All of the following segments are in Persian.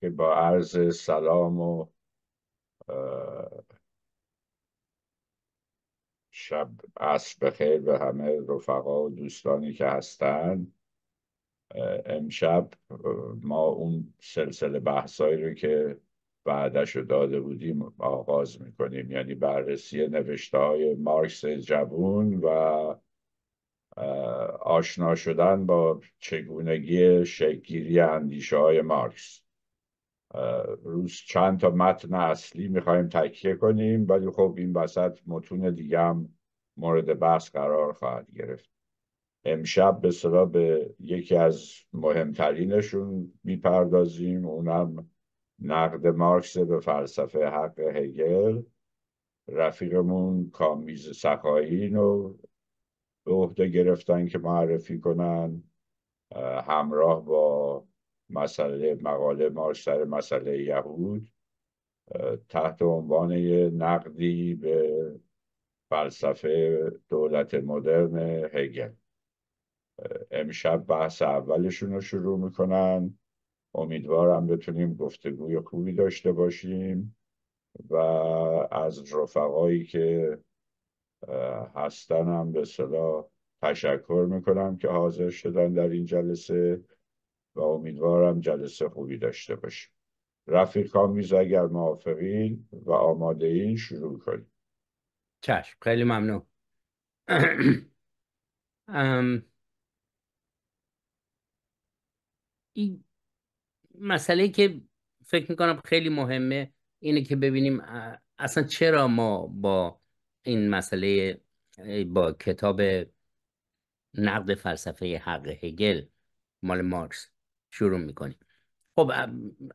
که با عرض سلام و شب عصر بخیر به همه رفقا و دوستانی که هستن امشب ما اون سلسله بحثایی رو که بعدش رو داده بودیم آغاز میکنیم یعنی بررسی نوشته های مارکس جوون و آشنا شدن با چگونگی شکلگیری اندیشه های مارکس روز چند تا متن اصلی میخوایم تکیه کنیم ولی خب این وسط متون دیگه مورد بحث قرار خواهد گرفت امشب به صلاح به یکی از مهمترینشون میپردازیم اونم نقد مارکس به فلسفه حق هگل رفیقمون کامیز سخایین رو به عهده گرفتن که معرفی کنن همراه با مسئله مقاله مارش سر مسئله یهود تحت عنوان نقدی به فلسفه دولت مدرن هگل امشب بحث اولشون رو شروع میکنن امیدوارم بتونیم گفتگوی خوبی داشته باشیم و از رفقایی که هستن هم به صلاح تشکر میکنم که حاضر شدن در این جلسه و امیدوارم جلسه خوبی داشته باشیم رفیق میز اگر موافقین و آماده این شروع کنیم چشم خیلی ممنون این مسئله که فکر میکنم خیلی مهمه اینه که ببینیم اصلا چرا ما با این مسئله با کتاب نقد فلسفه حق هگل مال مارکس شروع میکنیم خب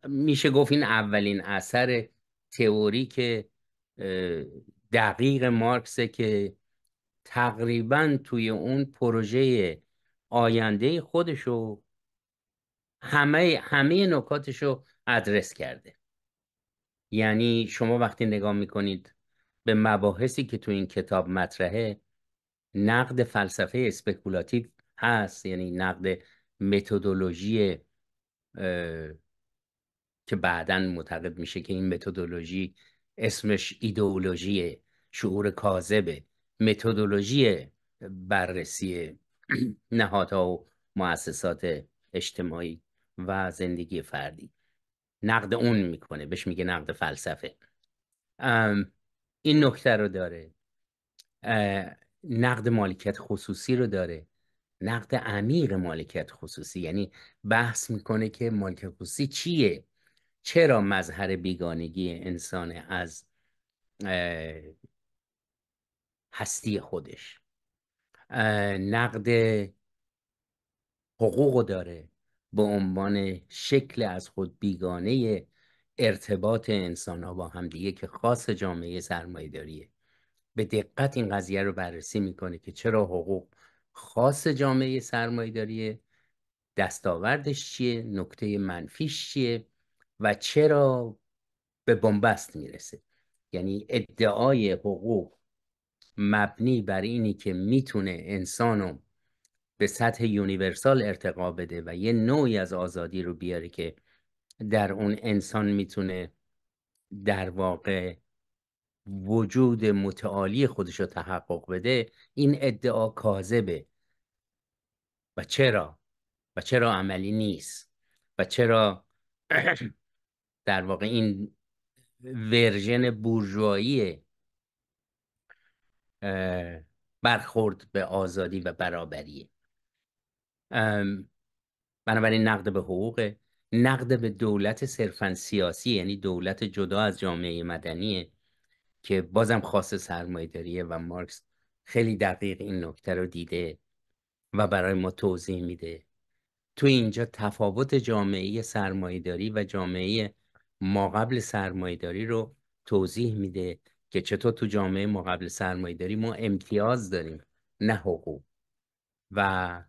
میشه گفت این اولین اثر تئوری که دقیق مارکسه که تقریبا توی اون پروژه آینده خودشو همه همه نکاتش رو ادرس کرده یعنی شما وقتی نگاه میکنید به مباحثی که تو این کتاب مطرحه نقد فلسفه اسپکولاتیو هست یعنی نقد متدولوژی که بعدا معتقد میشه که این متدولوژی اسمش ایدئولوژی شعور کاذبه متدولوژی بررسی نهادها و مؤسسات اجتماعی و زندگی فردی نقد اون میکنه بهش میگه نقد فلسفه این نکته رو داره نقد مالکیت خصوصی رو داره نقد عمیق مالکیت خصوصی یعنی بحث میکنه که مالکیت خصوصی چیه چرا مظهر بیگانگی انسان از هستی خودش نقد حقوق داره به عنوان شکل از خود بیگانه ارتباط انسان ها با همدیگه که خاص جامعه سرمایه داریه به دقت این قضیه رو بررسی میکنه که چرا حقوق خاص جامعه داریه؟ دستاوردش چیه نکته منفیش چیه و چرا به بنبست میرسه یعنی ادعای حقوق مبنی بر اینی که میتونه انسانو به سطح یونیورسال ارتقا بده و یه نوعی از آزادی رو بیاره که در اون انسان میتونه در واقع وجود متعالی خودش رو تحقق بده این ادعا کاذبه و چرا و چرا عملی نیست و چرا در واقع این ورژن بورژوایی برخورد به آزادی و برابریه بنابراین نقد به حقوقه نقد به دولت صرفا سیاسی یعنی دولت جدا از جامعه مدنیه که بازم خاص سرمایه و مارکس خیلی دقیق این نکته رو دیده و برای ما توضیح میده تو اینجا تفاوت جامعه سرمایهداری و جامعه ما قبل سرمایهداری رو توضیح میده که چطور تو جامعه ما قبل سرمایهداری ما امتیاز داریم نه حقوق و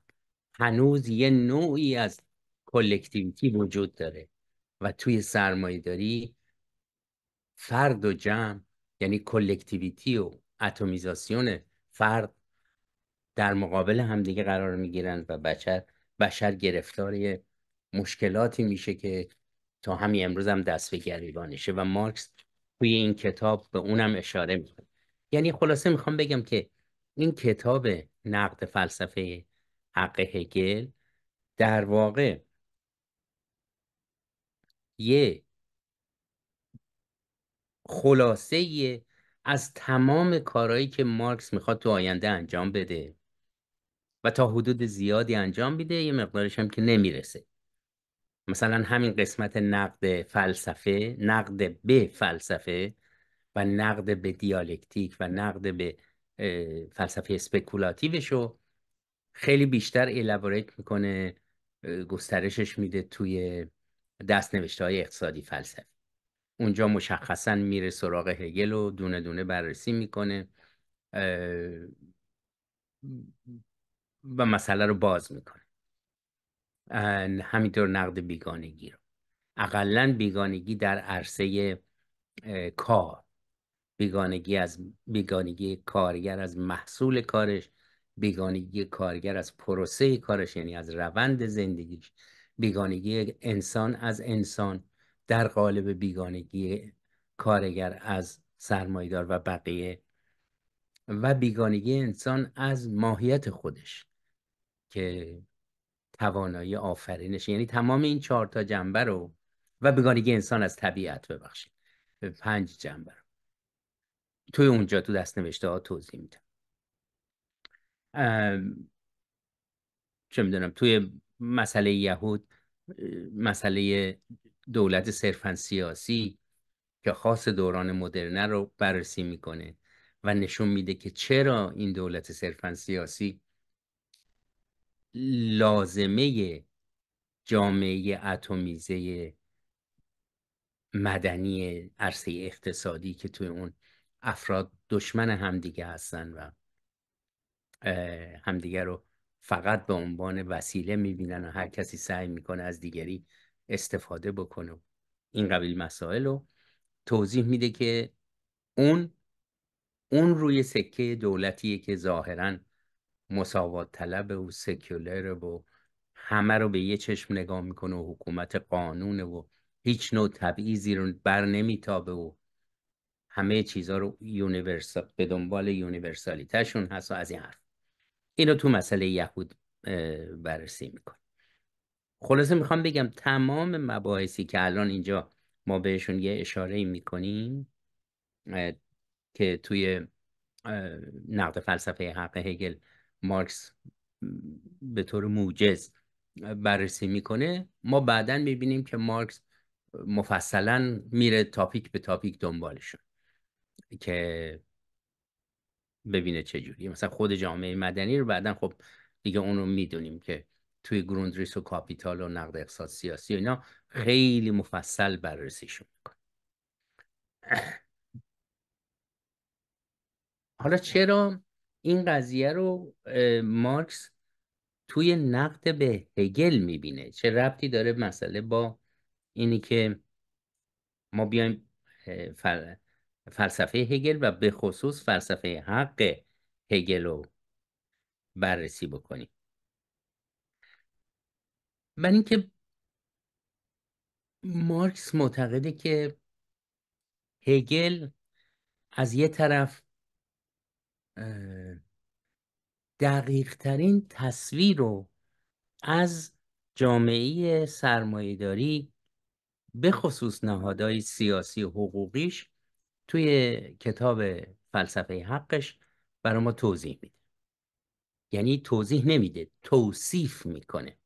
هنوز یه نوعی از کلکتیویتی وجود داره و توی سرمایهداری فرد و جمع یعنی کلکتیویتی و اتمیزاسیون فرد در مقابل همدیگه قرار میگیرند و بشر بشر گرفتار مشکلاتی میشه که تا همین امروز هم دست به گریبانشه و مارکس توی این کتاب به اونم اشاره میکنه یعنی خلاصه میخوام بگم که این کتاب نقد فلسفه حق هگل در واقع یه خلاصه از تمام کارهایی که مارکس میخواد تو آینده انجام بده و تا حدود زیادی انجام میده یه مقدارش هم که نمیرسه مثلا همین قسمت نقد فلسفه نقد به فلسفه و نقد به دیالکتیک و نقد به فلسفه اسپکولاتیوش رو خیلی بیشتر الابوریت میکنه گسترشش میده توی دست نوشته های اقتصادی فلسفه اونجا مشخصا میره سراغ هگل و دونه دونه بررسی میکنه و مسئله رو باز میکنه همینطور نقد بیگانگی رو اقلا بیگانگی در عرصه کار بیگانگی از بیگانگی کارگر از محصول کارش بیگانگی کارگر از پروسه کارش یعنی از روند زندگیش بیگانگی انسان از انسان در قالب بیگانگی کارگر از سرمایدار و بقیه و بیگانگی انسان از ماهیت خودش که توانایی آفرینش یعنی تمام این چهار تا جنبه رو و بیگانگی انسان از طبیعت ببخشید پنج جنبه رو توی اونجا تو دست نوشته ها توضیح میدم چه میدونم توی مسئله یهود مسئله دولت صرفا سیاسی که خاص دوران مدرنه رو بررسی میکنه و نشون میده که چرا این دولت صرفا سیاسی لازمه جامعه اتمیزه مدنی عرصه اقتصادی که توی اون افراد دشمن همدیگه هستن و همدیگه رو فقط به عنوان وسیله میبینن و هر کسی سعی میکنه از دیگری استفاده بکنه این قبیل مسائل رو توضیح میده که اون اون روی سکه دولتیه که ظاهرا مساوات طلب و سکولر و همه رو به یه چشم نگاه میکنه و حکومت قانون و هیچ نوع تبعیضی رو بر نمیتابه و همه چیزا رو یونیورسال به دنبال یونیورسالیتشون هست و از این حرف اینو تو مسئله یهود بررسی میکنه خلاصه میخوام بگم تمام مباحثی که الان اینجا ما بهشون یه اشاره میکنیم که توی نقد فلسفه حق هگل مارکس به طور موجز بررسی میکنه ما بعدا میبینیم که مارکس مفصلا میره تاپیک به تاپیک دنبالشون که ببینه چجوری مثلا خود جامعه مدنی رو بعدا خب دیگه اون رو میدونیم که توی گروندریس و کاپیتال و نقد اقتصاد سیاسی و اینا خیلی مفصل بررسیشون میکنه حالا چرا این قضیه رو مارکس توی نقد به هگل میبینه چه ربطی داره مسئله با اینی که ما بیایم فلسفه هگل و به خصوص فلسفه حق هگل رو بررسی بکنیم من اینکه مارکس معتقده که هگل از یه طرف دقیقترین تصویر رو از جامعه سرمایهداری به خصوص نهادهای سیاسی و حقوقیش توی کتاب فلسفه حقش برای ما توضیح میده یعنی توضیح نمیده توصیف میکنه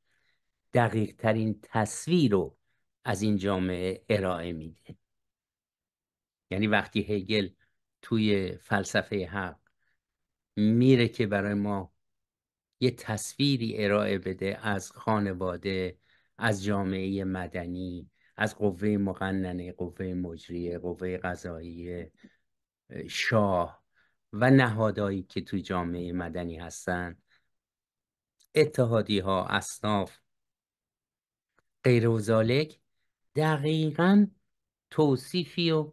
دقیق ترین تصویر رو از این جامعه ارائه میده یعنی وقتی هگل توی فلسفه حق میره که برای ما یه تصویری ارائه بده از خانواده از جامعه مدنی از قوه مقننه قوه مجریه قوه قضایی شاه و نهادهایی که توی جامعه مدنی هستن اتحادی ها اصناف غیر و دقیقا توصیفی و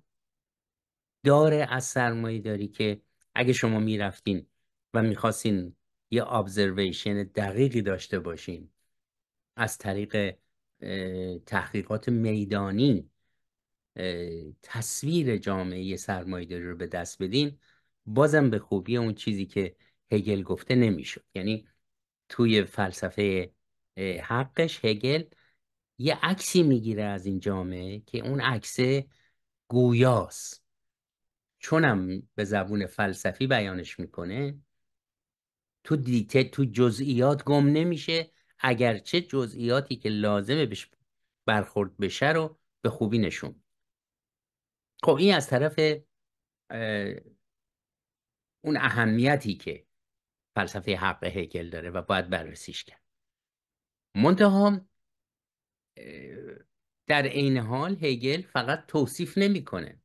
داره از سرمایه داری که اگه شما میرفتین و میخواستین یه ابزرویشن دقیقی داشته باشین از طریق تحقیقات میدانی تصویر جامعه سرمایه داری رو به دست بدین بازم به خوبی اون چیزی که هگل گفته نمیشد یعنی توی فلسفه حقش هگل یه عکسی میگیره از این جامعه که اون عکس گویاست چونم به زبون فلسفی بیانش میکنه تو دیته تو جزئیات گم نمیشه اگرچه جزئیاتی که لازمه بش برخورد بشه رو به خوبی نشون خب این از طرف اون اهمیتی که فلسفه حق هیکل داره و باید بررسیش کرد منتها در عین حال هگل فقط توصیف نمیکنه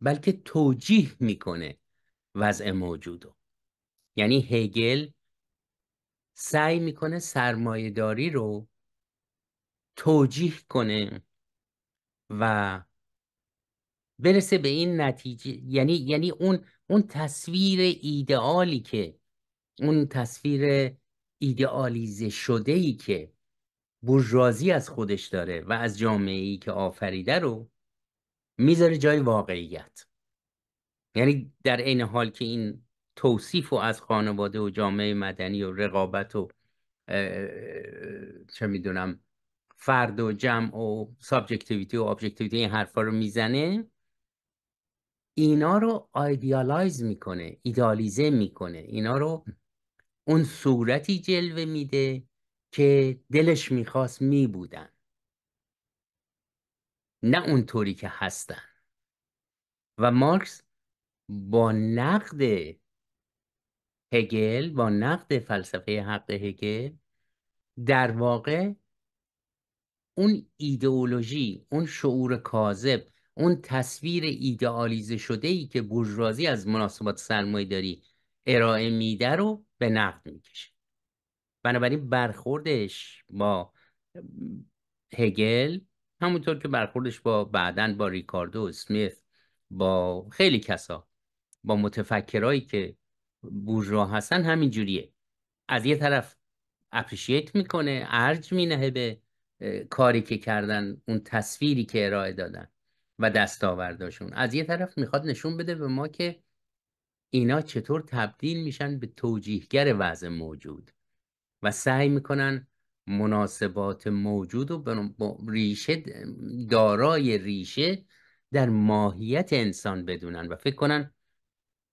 بلکه توجیه میکنه وضع موجودو یعنی هگل سعی میکنه سرمایهداری رو توجیه کنه و برسه به این نتیجه یعنی یعنی اون اون تصویر ایدئالی که اون تصویر ایدئالیزه شده ای که بورژوازی از خودش داره و از جامعه ای که آفریده رو میذاره جای واقعیت یعنی در عین حال که این توصیف و از خانواده و جامعه مدنی و رقابت و چه میدونم فرد و جمع و سابجکتیویتی و ابجکتیویتی این حرفا رو میزنه اینا رو آیدیالایز میکنه ایدالیزه میکنه اینا رو اون صورتی جلوه میده که دلش میخواست می بودن نه اونطوری که هستن و مارکس با نقد هگل با نقد فلسفه حق هگل در واقع اون ایدئولوژی اون شعور کاذب اون تصویر ایدئالیزه شده ای که بورژوازی از مناسبات داری ارائه میده رو به نقد میکشه بنابراین برخوردش با هگل همونطور که برخوردش با بعدا با ریکاردو اسمیت با خیلی کسا با متفکرایی که بورژوا هستن همین جوریه از یه طرف اپریشیت میکنه ارج مینهه به کاری که کردن اون تصویری که ارائه دادن و دستاورداشون از یه طرف میخواد نشون بده به ما که اینا چطور تبدیل میشن به توجیهگر وضع موجود و سعی میکنن مناسبات موجود و ریشه دارای ریشه در ماهیت انسان بدونن و فکر کنن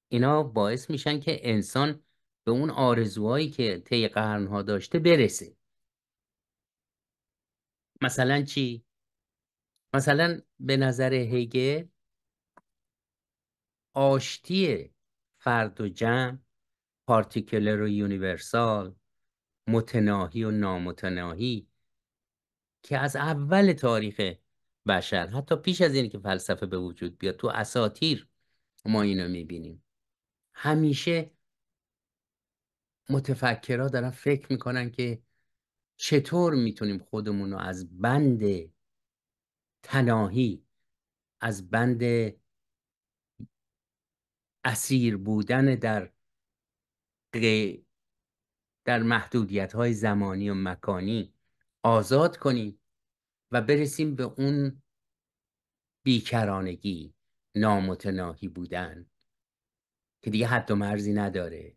اینا باعث میشن که انسان به اون آرزوهایی که طی قرنها داشته برسه مثلا چی؟ مثلا به نظر هگل آشتی فرد و جمع پارتیکلر و یونیورسال متناهی و نامتناهی که از اول تاریخ بشر حتی پیش از اینکه فلسفه به وجود بیاد تو اساتیر ما اینو میبینیم همیشه متفکرها دارن فکر میکنن که چطور میتونیم خودمون رو از بند تناهی از بند اسیر بودن در در محدودیت های زمانی و مکانی آزاد کنیم و برسیم به اون بیکرانگی نامتناهی بودن که دیگه حد و مرزی نداره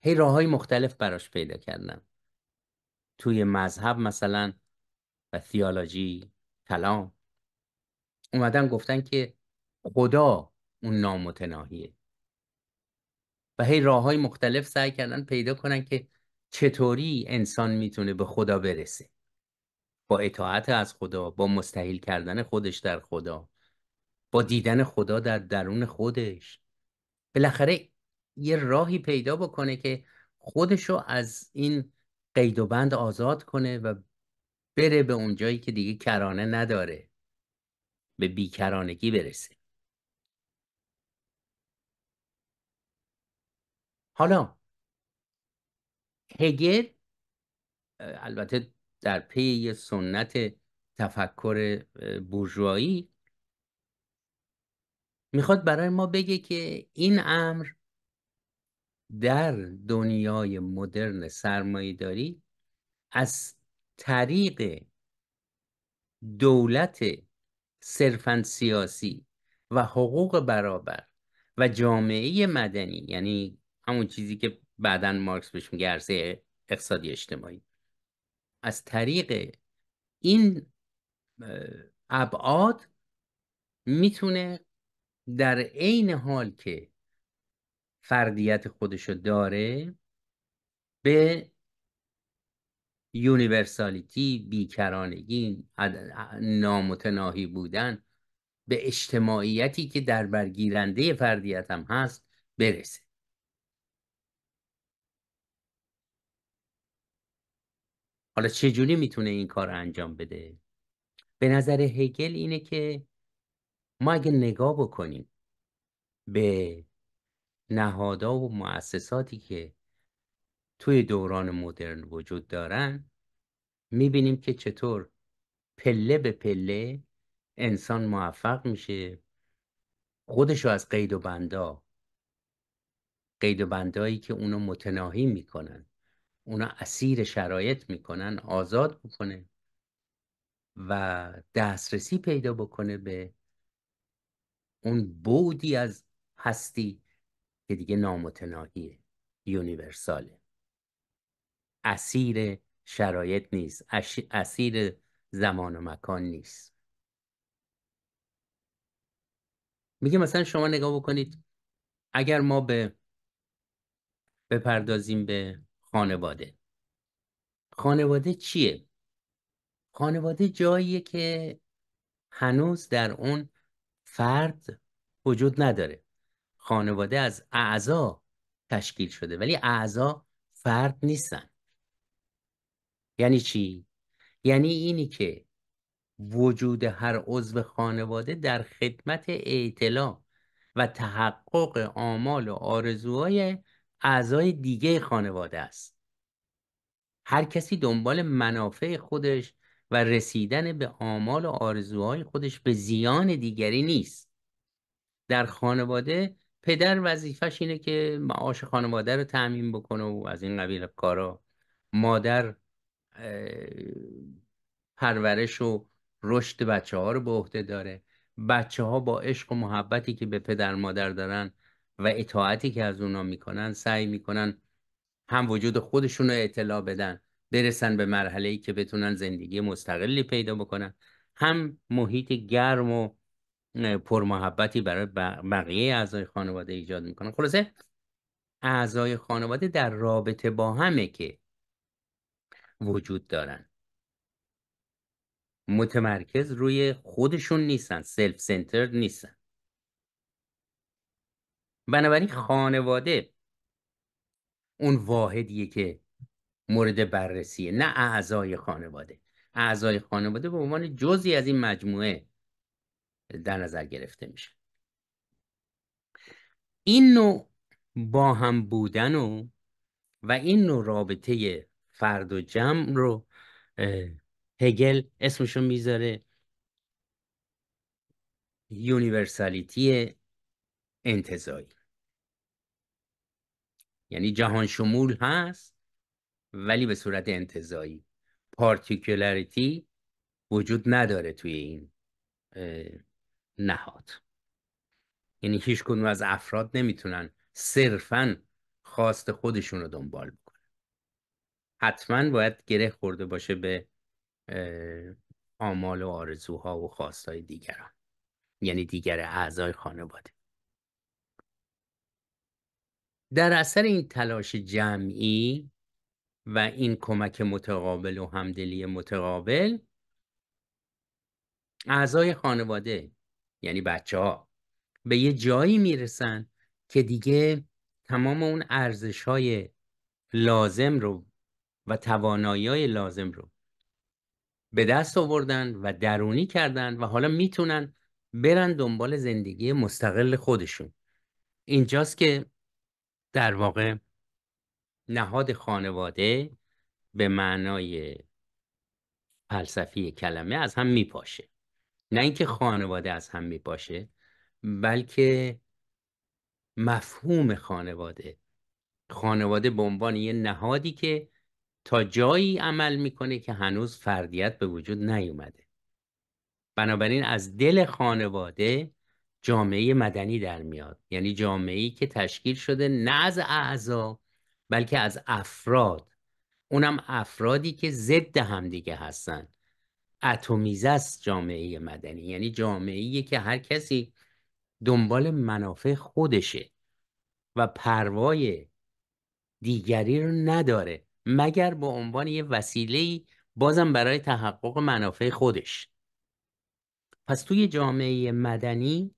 هی راه های مختلف براش پیدا کردم توی مذهب مثلا و تیالوجی کلام اومدن گفتن که خدا اون نامتناهیه و هی راه های مختلف سعی کردن پیدا کنن که چطوری انسان میتونه به خدا برسه با اطاعت از خدا با مستحیل کردن خودش در خدا با دیدن خدا در درون خودش بالاخره یه راهی پیدا بکنه که خودشو از این قید و بند آزاد کنه و بره به اونجایی که دیگه کرانه نداره به بیکرانگی برسه حالا هگل البته در پی سنت تفکر بورژوایی میخواد برای ما بگه که این امر در دنیای مدرن سرمایهداری از طریق دولت صرفا سیاسی و حقوق برابر و جامعه مدنی یعنی همون چیزی که بعدا مارکس بهش میگه عرصه اقتصادی اجتماعی از طریق این ابعاد میتونه در عین حال که فردیت خودشو داره به یونیورسالیتی بیکرانگی نامتناهی بودن به اجتماعیتی که در برگیرنده فردیت هست برسه حالا چجوری میتونه این کار انجام بده به نظر هگل اینه که ما اگه نگاه بکنیم به نهادا و مؤسساتی که توی دوران مدرن وجود دارن میبینیم که چطور پله به پله انسان موفق میشه رو از قید و بندا قید و بندایی که اونو متناهی میکنن اونا اسیر شرایط میکنن آزاد بکنه و دسترسی پیدا بکنه به اون بودی از هستی که دیگه نامتناهیه یونیورساله اسیر شرایط نیست اسیر زمان و مکان نیست میگه مثلا شما نگاه بکنید اگر ما به بپردازیم به خانواده خانواده چیه؟ خانواده جاییه که هنوز در اون فرد وجود نداره خانواده از اعضا تشکیل شده ولی اعضا فرد نیستن یعنی چی؟ یعنی اینی که وجود هر عضو خانواده در خدمت اعتلاع و تحقق آمال و آرزوهای اعضای دیگه خانواده است هر کسی دنبال منافع خودش و رسیدن به آمال و آرزوهای خودش به زیان دیگری نیست در خانواده پدر وظیفش اینه که معاش خانواده رو تعمین بکنه و از این قبیل کارا مادر پرورش و رشد بچه ها رو به عهده داره بچه ها با عشق و محبتی که به پدر مادر دارن و اطاعتی که از اونا میکنن سعی میکنن هم وجود خودشون رو اطلاع بدن برسن به مرحله ای که بتونن زندگی مستقلی پیدا بکنن هم محیط گرم و پرمحبتی برای بقیه اعضای خانواده ایجاد میکنن خلاصه اعضای خانواده در رابطه با همه که وجود دارن متمرکز روی خودشون نیستن سلف سنتر نیستن بنابراین خانواده اون واحدیه که مورد بررسیه نه اعضای خانواده اعضای خانواده به عنوان جزی از این مجموعه در نظر گرفته میشه این نوع با هم بودن و و این نوع رابطه فرد و جمع رو هگل اسمشو میذاره یونیورسالیتی انتظایی یعنی جهان شمول هست ولی به صورت انتظایی پارتیکولاریتی وجود نداره توی این نهاد یعنی هیچ کدوم از افراد نمیتونن صرفا خواست خودشون رو دنبال بکنن حتما باید گره خورده باشه به آمال و آرزوها و خواستهای دیگران یعنی دیگر اعضای خانواده در اثر این تلاش جمعی و این کمک متقابل و همدلی متقابل اعضای خانواده یعنی بچه ها به یه جایی میرسن که دیگه تمام اون ارزش های لازم رو و توانایی لازم رو به دست آوردن و درونی کردن و حالا میتونن برن دنبال زندگی مستقل خودشون اینجاست که در واقع نهاد خانواده به معنای فلسفی کلمه از هم میپاشه نه اینکه خانواده از هم میپاشه بلکه مفهوم خانواده خانواده به عنوان یه نهادی که تا جایی عمل میکنه که هنوز فردیت به وجود نیومده بنابراین از دل خانواده جامعه مدنی در میاد یعنی جامعه ای که تشکیل شده نه از اعضا بلکه از افراد اونم افرادی که ضد همدیگه هستن اتمیزه جامعه مدنی یعنی جامعه که هر کسی دنبال منافع خودشه و پروای دیگری رو نداره مگر به عنوان یه وسیله بازم برای تحقق منافع خودش پس توی جامعه مدنی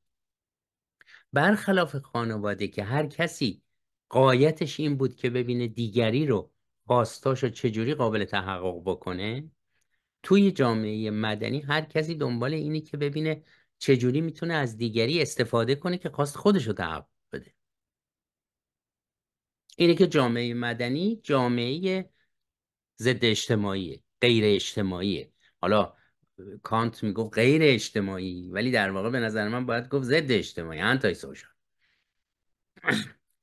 برخلاف خانواده که هر کسی قایتش این بود که ببینه دیگری رو رو چجوری قابل تحقق بکنه توی جامعه مدنی هر کسی دنبال اینه که ببینه چجوری میتونه از دیگری استفاده کنه که خواست خودش رو تحقق بده اینه که جامعه مدنی جامعه ضد اجتماعی غیر اجتماعیه حالا کانت میگفت غیر اجتماعی ولی در واقع به نظر من باید گفت ضد اجتماعی انتای سوشال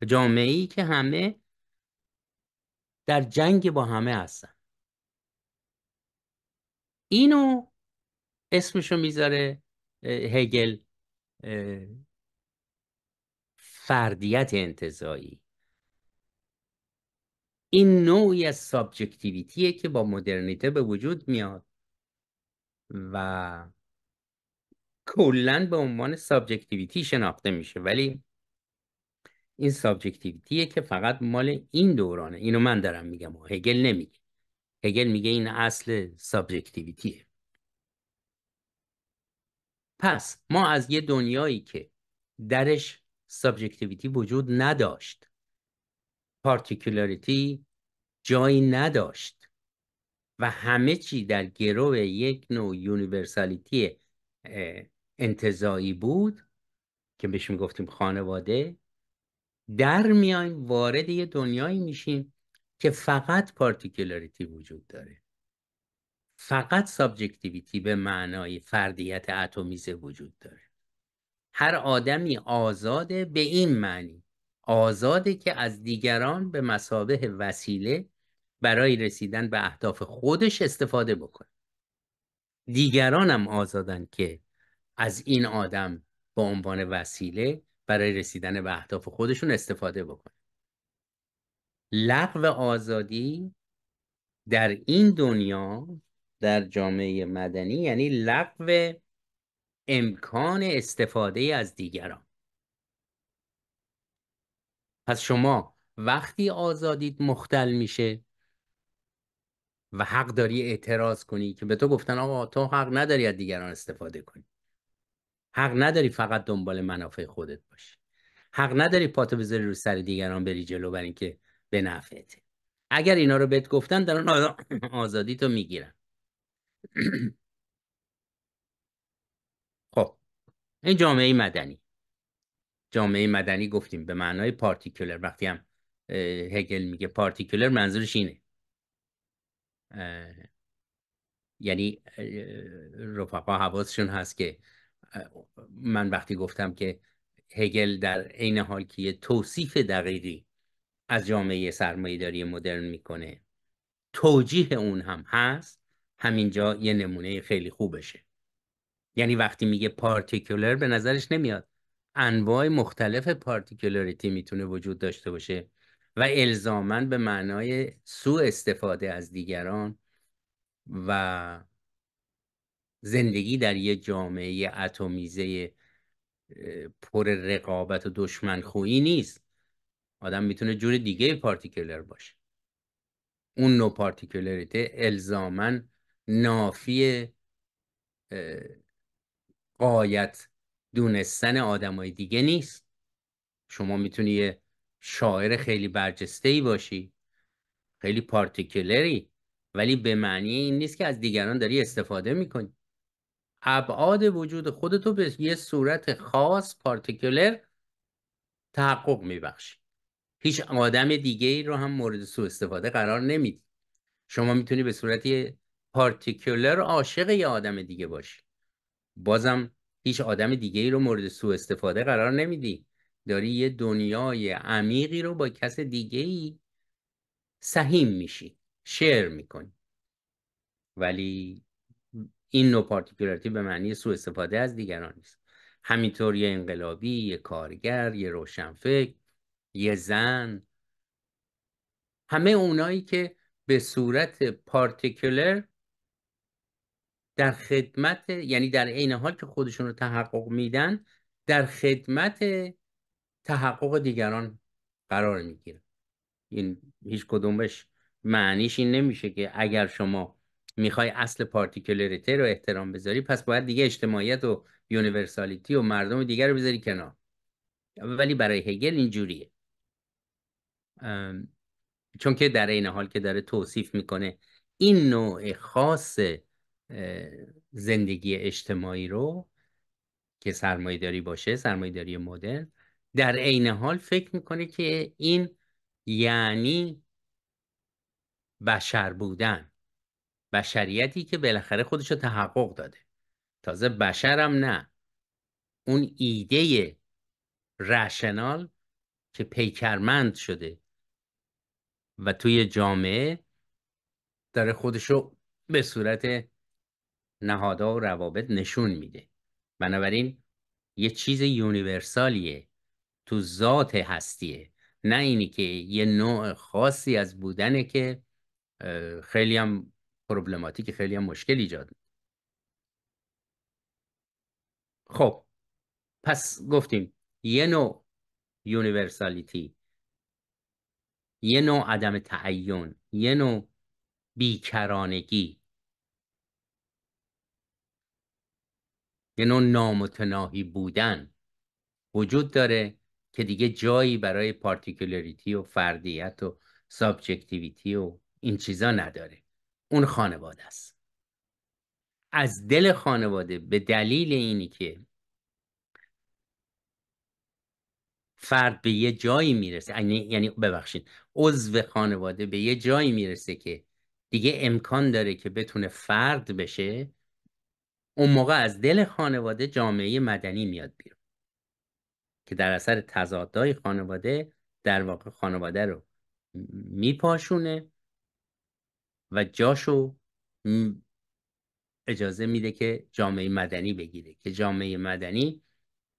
جامعه ای که همه در جنگ با همه هستن اینو اسمشو میذاره هگل فردیت انتظایی این نوعی از سابجکتیویتیه که با مدرنیته به وجود میاد و کلا به عنوان سابجکتیویتی شناخته میشه ولی این سابجکتیویتیه که فقط مال این دورانه اینو من دارم میگم و هگل نمیگه هگل میگه این اصل سابجکتیویتیه پس ما از یه دنیایی که درش سابجکتیویتی وجود نداشت پارتیکولاریتی جایی نداشت و همه چی در گروه یک نوع یونیورسالیتی انتظایی بود که بهش میگفتیم خانواده در میایم وارد یه دنیایی میشیم که فقط پارتیکولاریتی وجود داره فقط سابجکتیویتی به معنای فردیت اتمیزه وجود داره هر آدمی آزاده به این معنی آزاده که از دیگران به مسابه وسیله برای رسیدن به اهداف خودش استفاده بکنه دیگران هم آزادن که از این آدم به عنوان وسیله برای رسیدن به اهداف خودشون استفاده بکنه لغو آزادی در این دنیا در جامعه مدنی یعنی لغو امکان استفاده از دیگران پس شما وقتی آزادیت مختل میشه و حق داری اعتراض کنی که به تو گفتن آقا تو حق نداری از دیگران استفاده کنی حق نداری فقط دنبال منافع خودت باشی حق نداری پاتو بذاری رو سر دیگران بری جلو بر اینکه به نفعت. اگر اینا رو بهت گفتن دارن آزادی تو میگیرن خب این جامعه مدنی جامعه مدنی گفتیم به معنای پارتیکولر وقتی هم هگل میگه پارتیکولر منظورش اینه یعنی رفقا حواسشون هست که من وقتی گفتم که هگل در عین حال که یه توصیف دقیقی از جامعه داری مدرن میکنه توجیه اون هم هست همینجا یه نمونه خیلی خوبشه یعنی وقتی میگه پارتیکولر به نظرش نمیاد انواع مختلف پارتیکولاریتی میتونه وجود داشته باشه و الزامن به معنای سوء استفاده از دیگران و زندگی در یه جامعه اتمیزه پر رقابت و دشمن دشمنخویی نیست آدم میتونه جور دیگه پارتیکلر باشه اون نوع پارتیکلریته الزامن نافی قایت دونستن آدمای دیگه نیست شما میتونی یه شاعر خیلی برجسته ای باشی خیلی پارتیکلری ولی به معنی این نیست که از دیگران داری استفاده میکنی ابعاد وجود خودتو به یه صورت خاص پارتیکولر تحقق میبخشی هیچ آدم دیگه ای رو هم مورد سوء استفاده قرار نمیدی شما میتونی به صورت پارتیکولر عاشق یه آدم دیگه باشی بازم هیچ آدم دیگه ای رو مورد سوء استفاده قرار نمیدی داری یه دنیای عمیقی رو با کس دیگه ای سهیم میشی شیر میکنی ولی این نو پارتیکولاریتی به معنی سوء استفاده از دیگران نیست همینطور یه انقلابی یه کارگر یه روشنفکر یه زن همه اونایی که به صورت پارتیکولر در خدمت یعنی در عین حال که خودشون رو تحقق میدن در خدمت تحقق دیگران قرار میگیره این هیچ کدومش معنیش این نمیشه که اگر شما میخوای اصل پارتیکولاریته رو احترام بذاری پس باید دیگه اجتماعیت و یونیورسالیتی و مردم دیگر رو بذاری کنار ولی برای هگل اینجوریه چون که در این حال که داره توصیف میکنه این نوع خاص زندگی اجتماعی رو که داری باشه داری مدرن در عین حال فکر میکنه که این یعنی بشر بودن بشریتی که بالاخره خودش رو تحقق داده تازه بشرم نه اون ایده رشنال که پیکرمند شده و توی جامعه داره رو به صورت نهادها و روابط نشون میده بنابراین یه چیز یونیورسالیه تو ذات هستیه نه اینی که یه نوع خاصی از بودنه که خیلی هم پروبلماتیک خیلی هم مشکل ایجاد خب پس گفتیم یه نوع یونیورسالیتی یه نوع عدم تعین یه نوع بیکرانگی یه نوع نامتناهی بودن وجود داره که دیگه جایی برای پارتیکولاریتی و فردیت و سابجکتیویتی و این چیزا نداره اون خانواده است از دل خانواده به دلیل اینی که فرد به یه جایی میرسه یعنی, یعنی ببخشید عضو خانواده به یه جایی میرسه که دیگه امکان داره که بتونه فرد بشه اون موقع از دل خانواده جامعه مدنی میاد بیرون که در اثر تضادهای خانواده در واقع خانواده رو میپاشونه و جاشو اجازه میده که جامعه مدنی بگیره که جامعه مدنی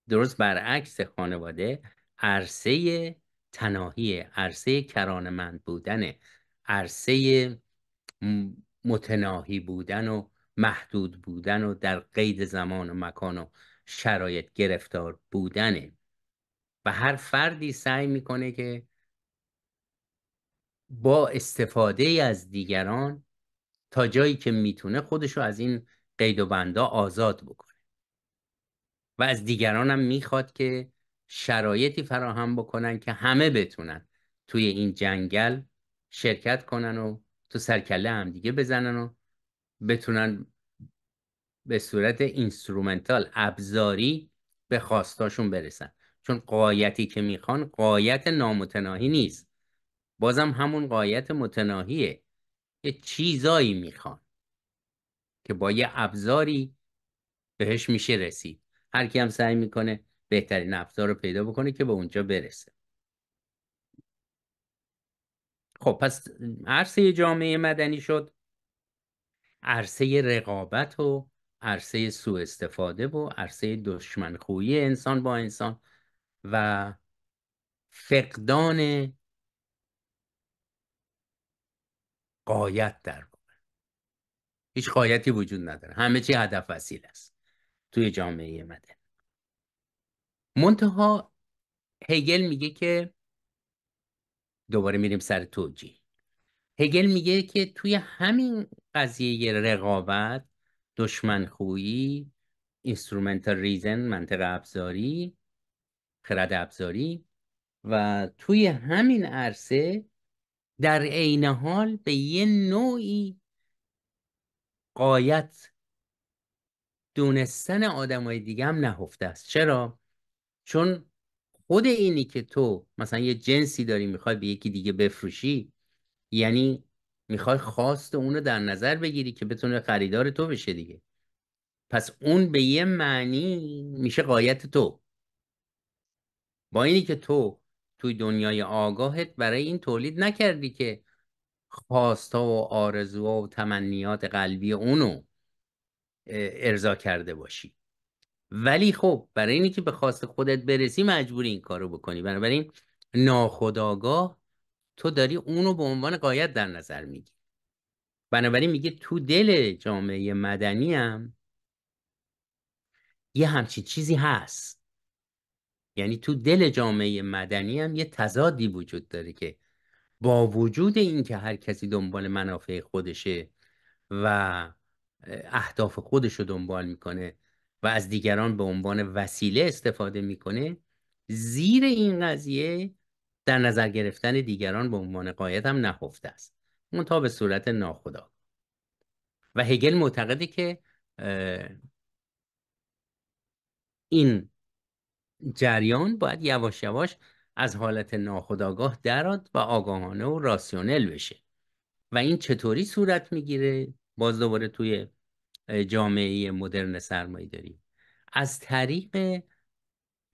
درست برعکس خانواده عرصه تناهی عرصه کرانمند بودن عرصه متناهی بودن و محدود بودن و در قید زمان و مکان و شرایط گرفتار بودنه و هر فردی سعی میکنه که با استفاده از دیگران تا جایی که میتونه خودش از این قید و بندا آزاد بکنه و از دیگران هم میخواد که شرایطی فراهم بکنن که همه بتونن توی این جنگل شرکت کنن و تو سرکله هم دیگه بزنن و بتونن به صورت اینسترومنتال ابزاری به خواستاشون برسن چون قایتی که میخوان قایت نامتناهی نیست بازم همون قایت متناهیه یه چیزایی میخوان که با یه ابزاری بهش میشه رسید هر کی هم سعی میکنه بهترین ابزار رو پیدا بکنه که به اونجا برسه خب پس عرصه جامعه مدنی شد عرصه رقابت و عرصه سوء استفاده و عرصه دشمنخویی انسان با انسان و فقدان قایت در واقع هیچ قایتی وجود نداره همه چی هدف وسیل است توی جامعه مدن منتها هگل میگه که دوباره میریم سر توجیه هگل میگه که توی همین قضیه رقابت خویی اینسترومنتال ریزن منطق ابزاری خرد ابزاری و توی همین عرصه در عین حال به یه نوعی قایت دونستن آدمای دیگه هم نهفته است چرا چون خود اینی که تو مثلا یه جنسی داری میخوای به یکی دیگه بفروشی یعنی میخوای خواست اونو در نظر بگیری که بتونه خریدار تو بشه دیگه پس اون به یه معنی میشه قایت تو با اینی که تو توی دنیای آگاهت برای این تولید نکردی که خواستا و آرزوها و تمنیات قلبی اونو ارضا کرده باشی ولی خب برای اینی که به خواست خودت برسی مجبوری این کارو بکنی بنابراین ناخداگاه تو داری اونو به عنوان قایت در نظر میگی بنابراین میگه تو دل جامعه مدنی هم یه همچین چیزی هست یعنی تو دل جامعه مدنی هم یه تضادی وجود داره که با وجود اینکه هر کسی دنبال منافع خودشه و اهداف خودش رو دنبال میکنه و از دیگران به عنوان وسیله استفاده میکنه زیر این قضیه در نظر گرفتن دیگران به عنوان قایت هم نهفته است تا به صورت ناخدا و هگل معتقده که این جریان باید یواش یواش از حالت ناخودآگاه دراد و آگاهانه و راسیونل بشه و این چطوری صورت میگیره باز دوباره توی جامعه مدرن سرمایه داریم از طریق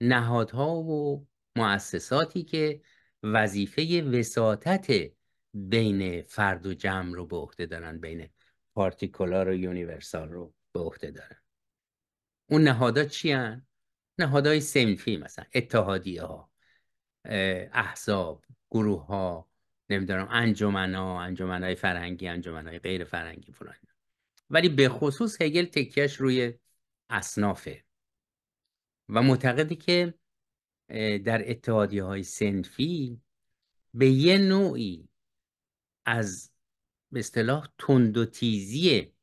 نهادها و مؤسساتی که وظیفه وساطت بین فرد و جمع رو به عهده دارن بین پارتیکولار و یونیورسال رو به عهده دارن اون نهادها چی نهادهای سنفی مثلا اتحادیه ها احزاب گروه ها نمیدونم انجمن ها انجمن های فرهنگی انجمن های غیر فرهنگی ولی به خصوص هگل تکیهش روی اصنافه و معتقده که در اتحادیه های سنفی به یه نوعی از به اصطلاح تند و تیزی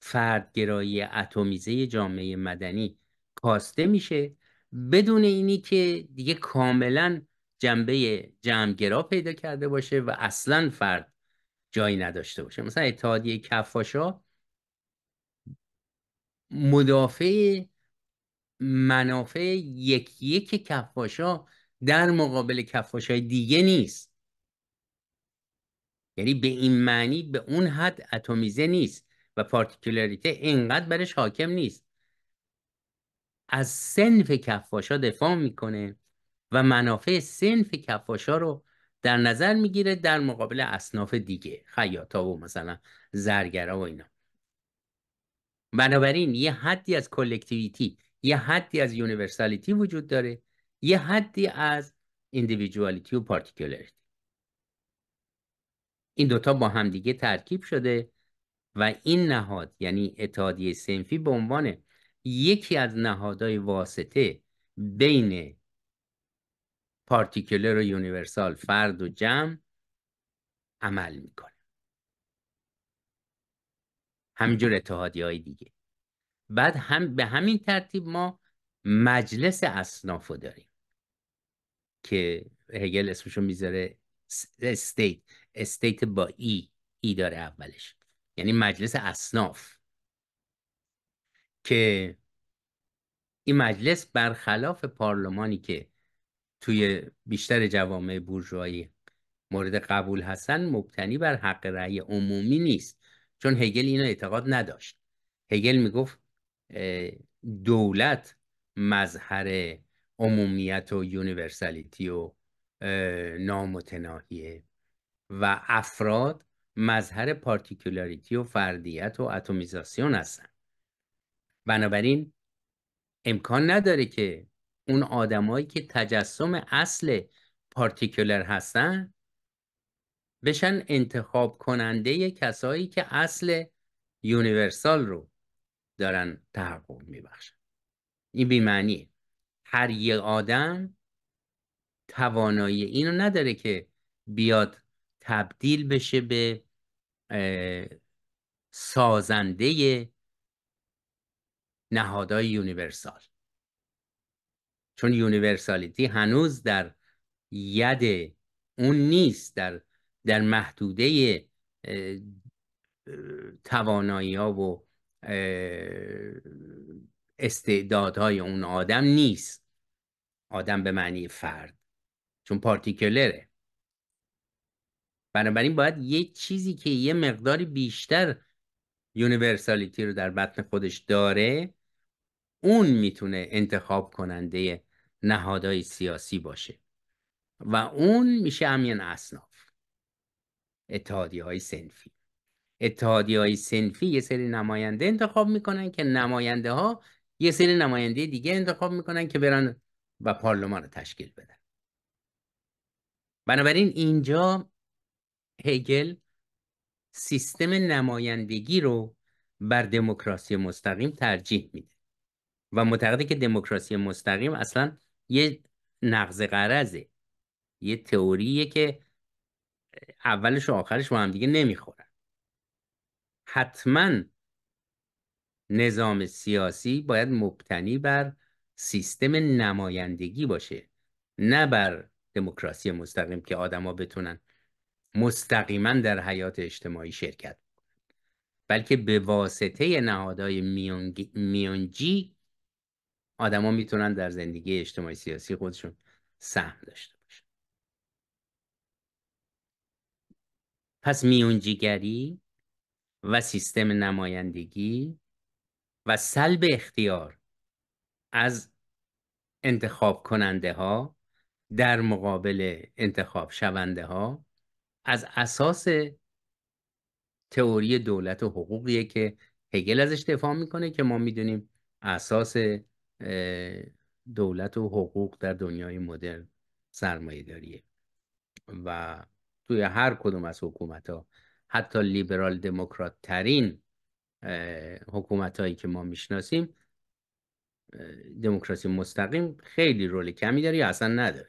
فردگرایی اتمیزه جامعه مدنی کاسته میشه بدون اینی که دیگه کاملا جنبه جمعگرا پیدا کرده باشه و اصلا فرد جایی نداشته باشه مثلا اتحادیه کفاشا مدافع منافع یک یک کفاشا در مقابل کفاشای دیگه نیست یعنی به این معنی به اون حد اتمیزه نیست و پارتیکولاریته اینقدر برش حاکم نیست از سنف کفاشا دفاع میکنه و منافع سنف کفاشا رو در نظر میگیره در مقابل اصناف دیگه خیاطا و مثلا زرگرا و اینا بنابراین یه حدی از کلکتیویتی یه حدی از یونیورسالیتی وجود داره یه حدی از اندیویجوالیتی و پارتیکولاریتی این دوتا با همدیگه ترکیب شده و این نهاد یعنی اتحادیه سنفی به عنوانه یکی از نهادهای واسطه بین پارتیکولر و یونیورسال فرد و جمع عمل میکنه همینجور اتحادی های دیگه بعد هم به همین ترتیب ما مجلس رو داریم که هگل اسمشو میذاره استیت استیت با ای e، ای e داره اولش یعنی مجلس اصناف که این مجلس برخلاف پارلمانی که توی بیشتر جوامع بورژوایی مورد قبول هستن مبتنی بر حق رأی عمومی نیست چون هگل اینو اعتقاد نداشت هگل میگفت دولت مظهر عمومیت و یونیورسالیتی و نامتناهیه و افراد مظهر پارتیکولاریتی و فردیت و اتمیزاسیون هستند بنابراین امکان نداره که اون آدمایی که تجسم اصل پارتیکولر هستن بشن انتخاب کننده کسایی که اصل یونیورسال رو دارن تحقق میبخشن این بیمعنیه هر یه آدم توانایی اینو نداره که بیاد تبدیل بشه به سازنده نهادهای یونیورسال چون یونیورسالیتی هنوز در ید اون نیست در در محدوده توانایی ها و استعدادهای اون آدم نیست آدم به معنی فرد چون پارتیکلره بنابراین باید یه چیزی که یه مقداری بیشتر یونیورسالیتی رو در بطن خودش داره اون میتونه انتخاب کننده نهادهای سیاسی باشه و اون میشه همین اصناف اتحادی های سنفی اتحادی های سنفی یه سری نماینده انتخاب میکنن که نماینده ها یه سری نماینده دیگه انتخاب میکنن که برن و پارلمان رو تشکیل بدن بنابراین اینجا هگل سیستم نمایندگی رو بر دموکراسی مستقیم ترجیح میده و معتقده که دموکراسی مستقیم اصلا یه نقض قرضه یه تئوریه که اولش و آخرش با هم دیگه نمیخورن حتما نظام سیاسی باید مبتنی بر سیستم نمایندگی باشه نه بر دموکراسی مستقیم که آدما بتونن مستقیما در حیات اجتماعی شرکت بلکه به واسطه نهادهای میونجی، میانجی آدما میتونن در زندگی اجتماعی سیاسی خودشون سهم داشته باشن پس میونجیگری و سیستم نمایندگی و سلب اختیار از انتخاب کننده ها در مقابل انتخاب شونده ها از اساس تئوری دولت و حقوقیه که هگل ازش دفاع میکنه که ما میدونیم اساس دولت و حقوق در دنیای مدرن سرمایه داریه و توی هر کدوم از حکومت ها حتی لیبرال دموکرات ترین حکومت هایی که ما میشناسیم دموکراسی مستقیم خیلی رول کمی داره یا اصلا نداره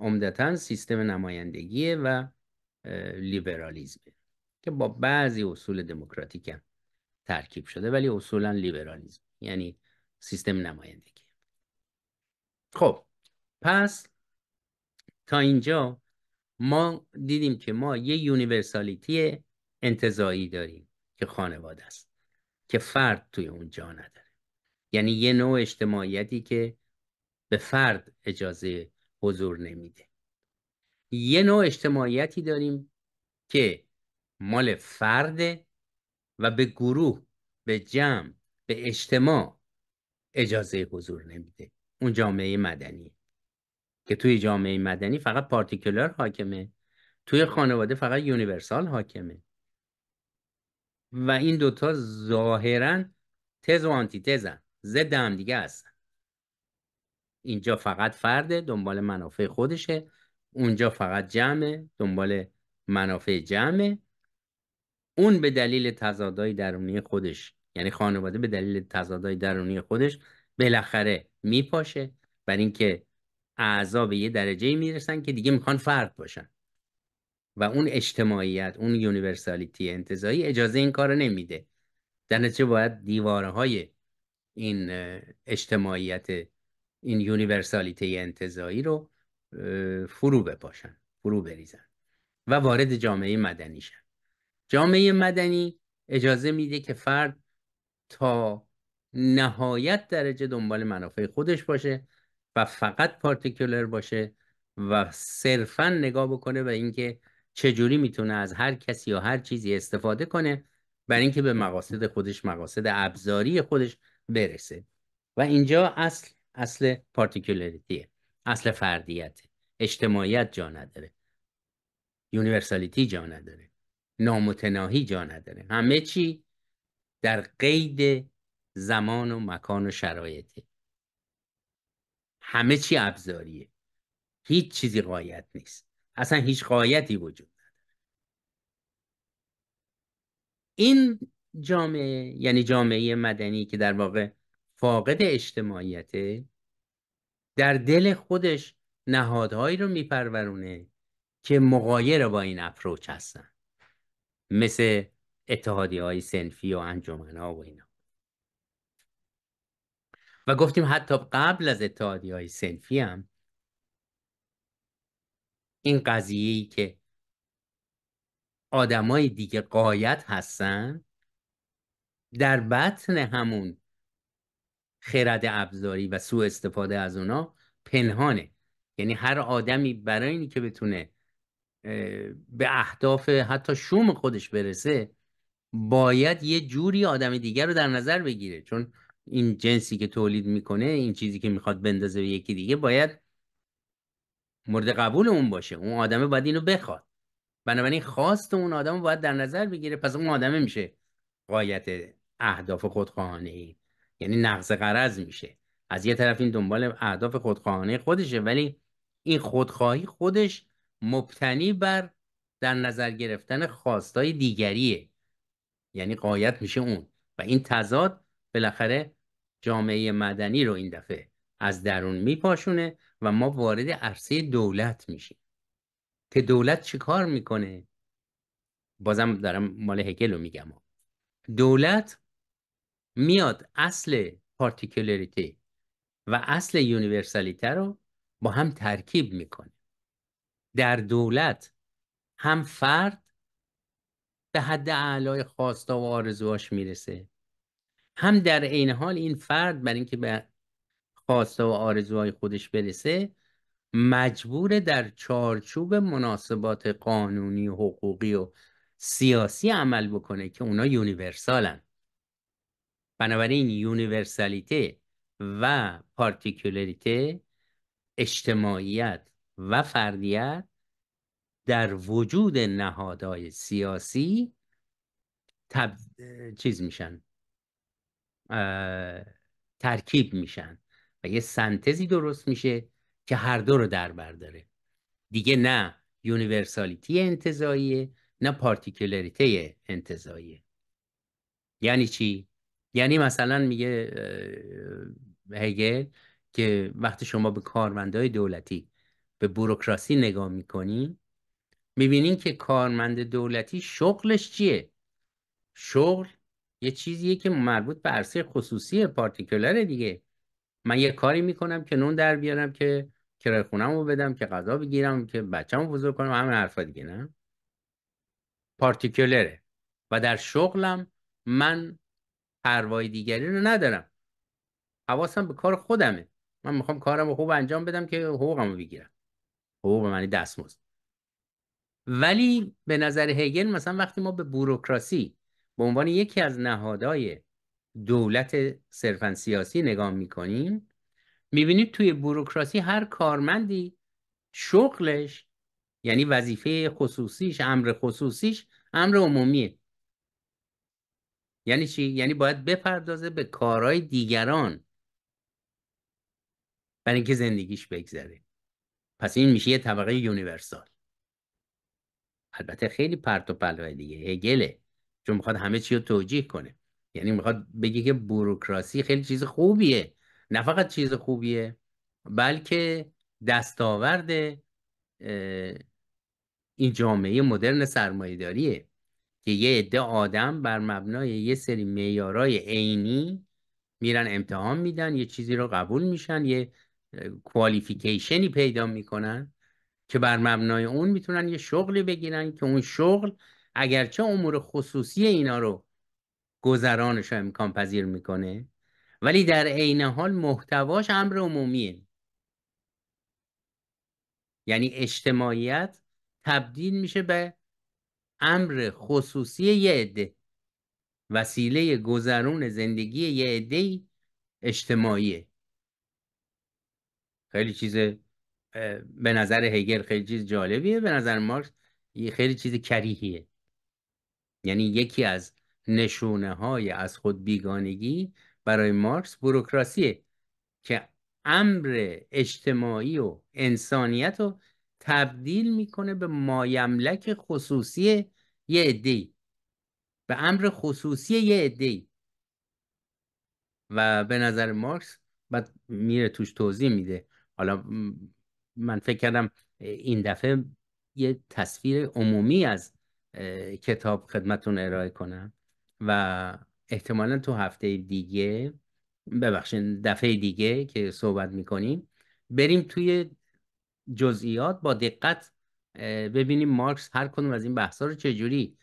عمدتا سیستم نمایندگیه و لیبرالیزم که با بعضی اصول دموکراتیک هم ترکیب شده ولی اصولا لیبرالیزم یعنی سیستم نمایندگی خب پس تا اینجا ما دیدیم که ما یه یونیورسالیتی انتظایی داریم که خانواده است که فرد توی اون جا نداره یعنی یه نوع اجتماعیتی که به فرد اجازه حضور نمیده یه نوع اجتماعیتی داریم که مال فرده و به گروه به جمع به اجتماع اجازه حضور نمیده اون جامعه مدنی که توی جامعه مدنی فقط پارتیکولار حاکمه توی خانواده فقط یونیورسال حاکمه و این دوتا ظاهرا تز و آنتی تزن ضد هم دیگه هستن اینجا فقط فرده دنبال منافع خودشه اونجا فقط جمعه دنبال منافع جمعه اون به دلیل تضادای درونی خودش یعنی خانواده به دلیل تضادهای درونی خودش بالاخره میپاشه بر اینکه اعضا به یه درجه میرسن که دیگه میخوان فرد باشن و اون اجتماعیت اون یونیورسالیتی انتظایی اجازه این کار نمیده در نتیجه باید دیوارهای این اجتماعیت این یونیورسالیتی انتظایی رو فرو بپاشن فرو بریزن و وارد جامعه مدنی شن جامعه مدنی اجازه میده که فرد تا نهایت درجه دنبال منافع خودش باشه و فقط پارتیکولر باشه و صرفا نگاه بکنه و اینکه چجوری میتونه از هر کسی یا هر چیزی استفاده کنه برای اینکه به مقاصد خودش مقاصد ابزاری خودش برسه و اینجا اصل اصل پارتیکولریتیه اصل فردیت اجتماعیت جا نداره یونیورسالیتی جا نداره نامتناهی جا نداره همه چی در قید زمان و مکان و شرایطه همه چی ابزاریه هیچ چیزی قایت نیست اصلا هیچ قایتی وجود نداره این جامعه یعنی جامعه مدنی که در واقع فاقد اجتماعیته در دل خودش نهادهایی رو میپرورونه که مقایر با این اپروچ هستن مثل اتحادی های سنفی و انجمن ها و اینا و گفتیم حتی قبل از اتحادی های سنفی هم این قضیه ای که آدمای دیگه قایت هستن در بطن همون خرد ابزاری و سوء استفاده از اونا پنهانه یعنی هر آدمی برای اینی که بتونه به اهداف حتی شوم خودش برسه باید یه جوری آدم دیگر رو در نظر بگیره چون این جنسی که تولید میکنه این چیزی که میخواد بندازه به یکی دیگه باید مورد قبول اون باشه اون آدمه باید اینو بخواد بنابراین خواست اون آدم باید در نظر بگیره پس اون آدمه میشه قایت اهداف خودخواهانه ای یعنی نقض قرض میشه از یه طرف این دنبال اهداف خودخواهانه خودشه ولی این خودخواهی خودش مبتنی بر در نظر گرفتن خواستای دیگریه یعنی قایت میشه اون و این تضاد بالاخره جامعه مدنی رو این دفعه از درون میپاشونه و ما وارد عرصه دولت میشیم که دولت چی کار میکنه بازم دارم مال هگل رو میگم دولت میاد اصل پارتیکولریتی و اصل یونیورسالیته رو با هم ترکیب میکنه در دولت هم فرد به حد اعلای خواستا و آرزوهاش میرسه هم در عین حال این فرد برای اینکه به خواستا و آرزوهای خودش برسه مجبور در چارچوب مناسبات قانونی و حقوقی و سیاسی عمل بکنه که اونا یونیورسالن بنابراین یونیورسالیته و پارتیکولاریته اجتماعیت و فردیت در وجود نهادهای سیاسی تب... چیز میشن ترکیب میشن و یه سنتزی درست میشه که هر دو رو در برداره دیگه نه یونیورسالیتی انتظاییه نه پارتیکولاریته انتظاییه یعنی چی؟ یعنی مثلا میگه هگل که وقتی شما به کارمندهای دولتی به بوروکراسی نگاه میکنی میبینین که کارمند دولتی شغلش چیه شغل یه چیزیه که مربوط به عرصه خصوصی پارتیکولر دیگه من یه کاری میکنم که نون در بیارم که کرای خونم رو بدم که غذا بگیرم که بچم رو بزرگ کنم همین حرفا دیگه نه پارتیکولره و در شغلم من پروای دیگری رو ندارم حواسم به کار خودمه من میخوام کارم خوب انجام بدم که حقوقم رو بگیرم حقوق منی دستمزد ولی به نظر هگل مثلا وقتی ما به بوروکراسی به عنوان یکی از نهادهای دولت صرفا سیاسی نگاه میکنیم میبینید توی بوروکراسی هر کارمندی شغلش یعنی وظیفه خصوصیش امر خصوصیش امر عمومیه یعنی چی؟ یعنی باید بپردازه به کارهای دیگران برای اینکه زندگیش بگذره پس این میشه یه طبقه یونیورسال البته خیلی پرت و پلوه دیگه هگله چون میخواد همه چی رو توجیه کنه یعنی میخواد بگه که بوروکراسی خیلی چیز خوبیه نه فقط چیز خوبیه بلکه دستاورد این جامعه مدرن سرمایهداریه که یه عده آدم بر مبنای یه سری میارای عینی میرن امتحان میدن یه چیزی رو قبول میشن یه کوالیفیکیشنی پیدا میکنن که بر مبنای اون میتونن یه شغلی بگیرن که اون شغل اگرچه امور خصوصی اینا رو گذرانش امکان پذیر میکنه ولی در عین حال محتواش امر عمومیه یعنی اجتماعیت تبدیل میشه به امر خصوصی یه عده وسیله گذرون زندگی یه عده اجتماعیه خیلی چیز به نظر هگل خیلی چیز جالبیه به نظر مارکس خیلی چیز کریهیه یعنی یکی از نشونه های از خود بیگانگی برای مارکس بروکراسیه که امر اجتماعی و انسانیت رو تبدیل میکنه به مایملک خصوصی یه عدهای به امر خصوصی یه عدی و به نظر مارکس بعد میره توش توضیح میده حالا من فکر کردم این دفعه یه تصویر عمومی از کتاب خدمتون ارائه کنم و احتمالا تو هفته دیگه ببخشید دفعه دیگه که صحبت میکنیم بریم توی جزئیات با دقت ببینیم مارکس هر کدوم از این بحثا رو چجوری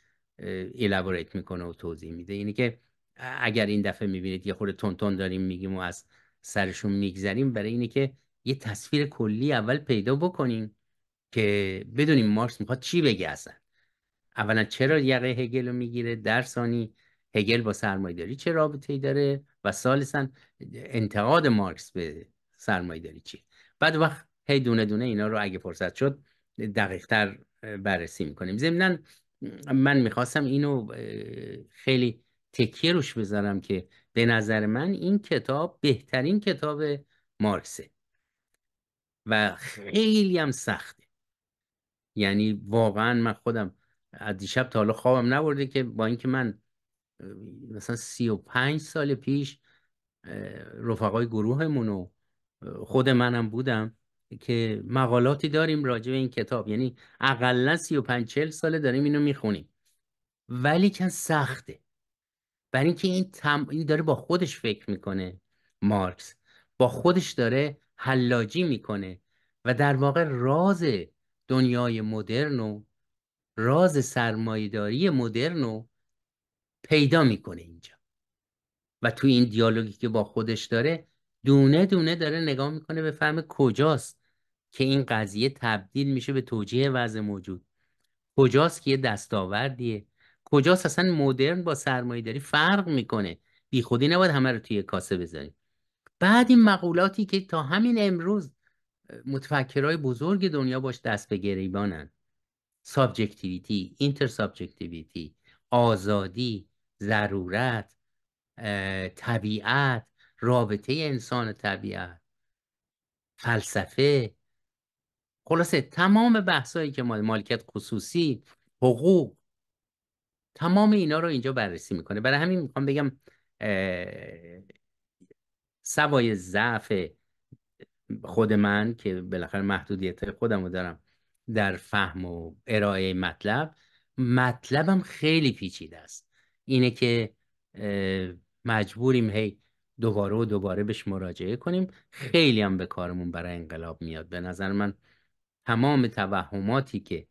الابوریت میکنه و توضیح میده یعنی که اگر این دفعه میبینید یه خورده تون تون داریم میگیم و از سرشون میگذریم برای اینه که یه تصویر کلی اول پیدا بکنیم که بدونیم مارکس میخواد چی بگه اصلا اولا چرا یقه هگل رو میگیره در ثانی هگل با سرمایهداری چه رابطه ای داره و سالسا انتقاد مارکس به سرمایهداری چی بعد وقت هی دونه دونه اینا رو اگه فرصت شد دقیقتر بررسی میکنیم ضمنا من میخواستم اینو خیلی تکیه روش بذارم که به نظر من این کتاب بهترین کتاب مارکسه و خیلی هم سخته یعنی واقعا من خودم از دیشب تا حالا خوابم نبرده که با اینکه من مثلا سی و پنج سال پیش رفقای گروهمون و خود منم بودم که مقالاتی داریم راجع به این کتاب یعنی اقلا سی و پنج چل ساله داریم اینو میخونیم ولی که سخته برای اینکه این, تم... این داره با خودش فکر میکنه مارکس با خودش داره حلاجی میکنه و در واقع راز دنیای مدرن و راز سرمایهداری مدرن رو پیدا میکنه اینجا و تو این دیالوگی که با خودش داره دونه دونه داره نگاه میکنه به فهم کجاست که این قضیه تبدیل میشه به توجیه وضع موجود کجاست که یه دستاوردیه کجاست اصلا مدرن با سرمایداری فرق میکنه بی خودی نباید همه رو توی کاسه بذاریم بعد این مقولاتی که تا همین امروز متفکرهای بزرگ دنیا باش دست به گریبانن سابجکتیویتی سابجکتیویتی، آزادی ضرورت طبیعت رابطه انسان و طبیعت فلسفه خلاصه تمام بحثایی که ما مالکیت خصوصی حقوق تمام اینا رو اینجا بررسی میکنه برای همین میخوام بگم سوای ضعف خود من که بالاخره محدودیت خودم دارم در فهم و ارائه مطلب مطلبم خیلی پیچیده است اینه که مجبوریم هی دوباره و دوباره بهش مراجعه کنیم خیلی هم به کارمون برای انقلاب میاد به نظر من تمام توهماتی که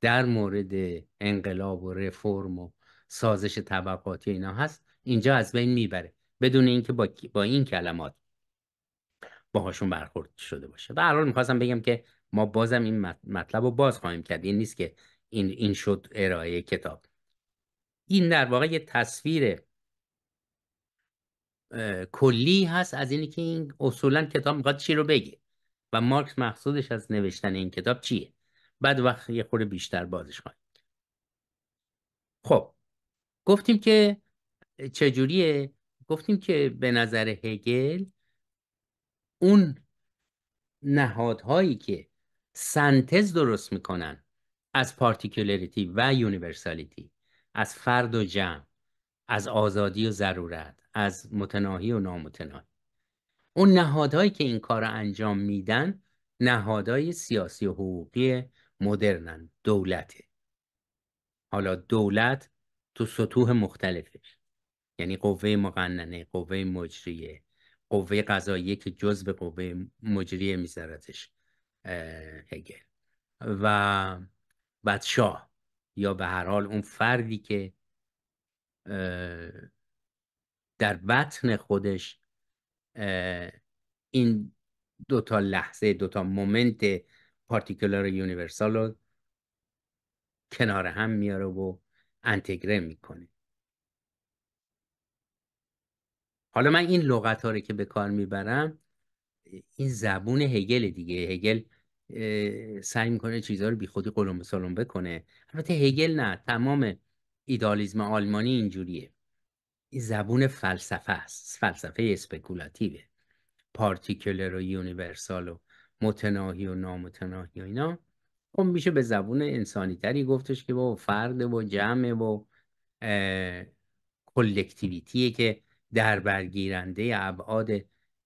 در مورد انقلاب و رفرم و سازش طبقاتی اینا هست اینجا از بین میبره بدون اینکه با, با این کلمات باهاشون برخورد شده باشه و الان میخواستم بگم که ما بازم این مطلب رو باز خواهیم کرد این نیست که این, این شد ارائه کتاب این در واقع یه تصویر کلی هست از اینی که این اصولا کتاب میخواد چی رو بگه و مارکس مقصودش از نوشتن این کتاب چیه بعد وقت یه خورده بیشتر بازش خواهیم خب گفتیم که چجوریه گفتیم که به نظر هگل اون نهادهایی که سنتز درست میکنن از پارتیکولریتی و یونیورسالیتی از فرد و جمع از آزادی و ضرورت از متناهی و نامتناهی اون نهادهایی که این کار را انجام میدن نهادهای سیاسی و حقوقی مدرنن دولته حالا دولت تو سطوح مختلفش یعنی قوه مقننه قوه مجریه قوه قضاییه که جزء قوه مجریه میذارتش هگل و بدشاه یا به هر حال اون فردی که در بطن خودش این دوتا لحظه دوتا مومنت پارتیکولار یونیورسال رو کنار هم میاره و انتگره میکنه حالا من این لغت ها رو که به کار میبرم این زبون هگل دیگه هگل سعی میکنه چیزها رو بی خودی قلم سالم بکنه البته هگل نه تمام ایدالیزم آلمانی اینجوریه این زبون فلسفه است فلسفه اسپکولاتیوه پارتیکولر و یونیورسال و متناهی و نامتناهی و اینا اون خب میشه به زبون انسانیتری گفتش که با فرد و جمع و کلکتیویتیه که دربرگیرنده ابعاد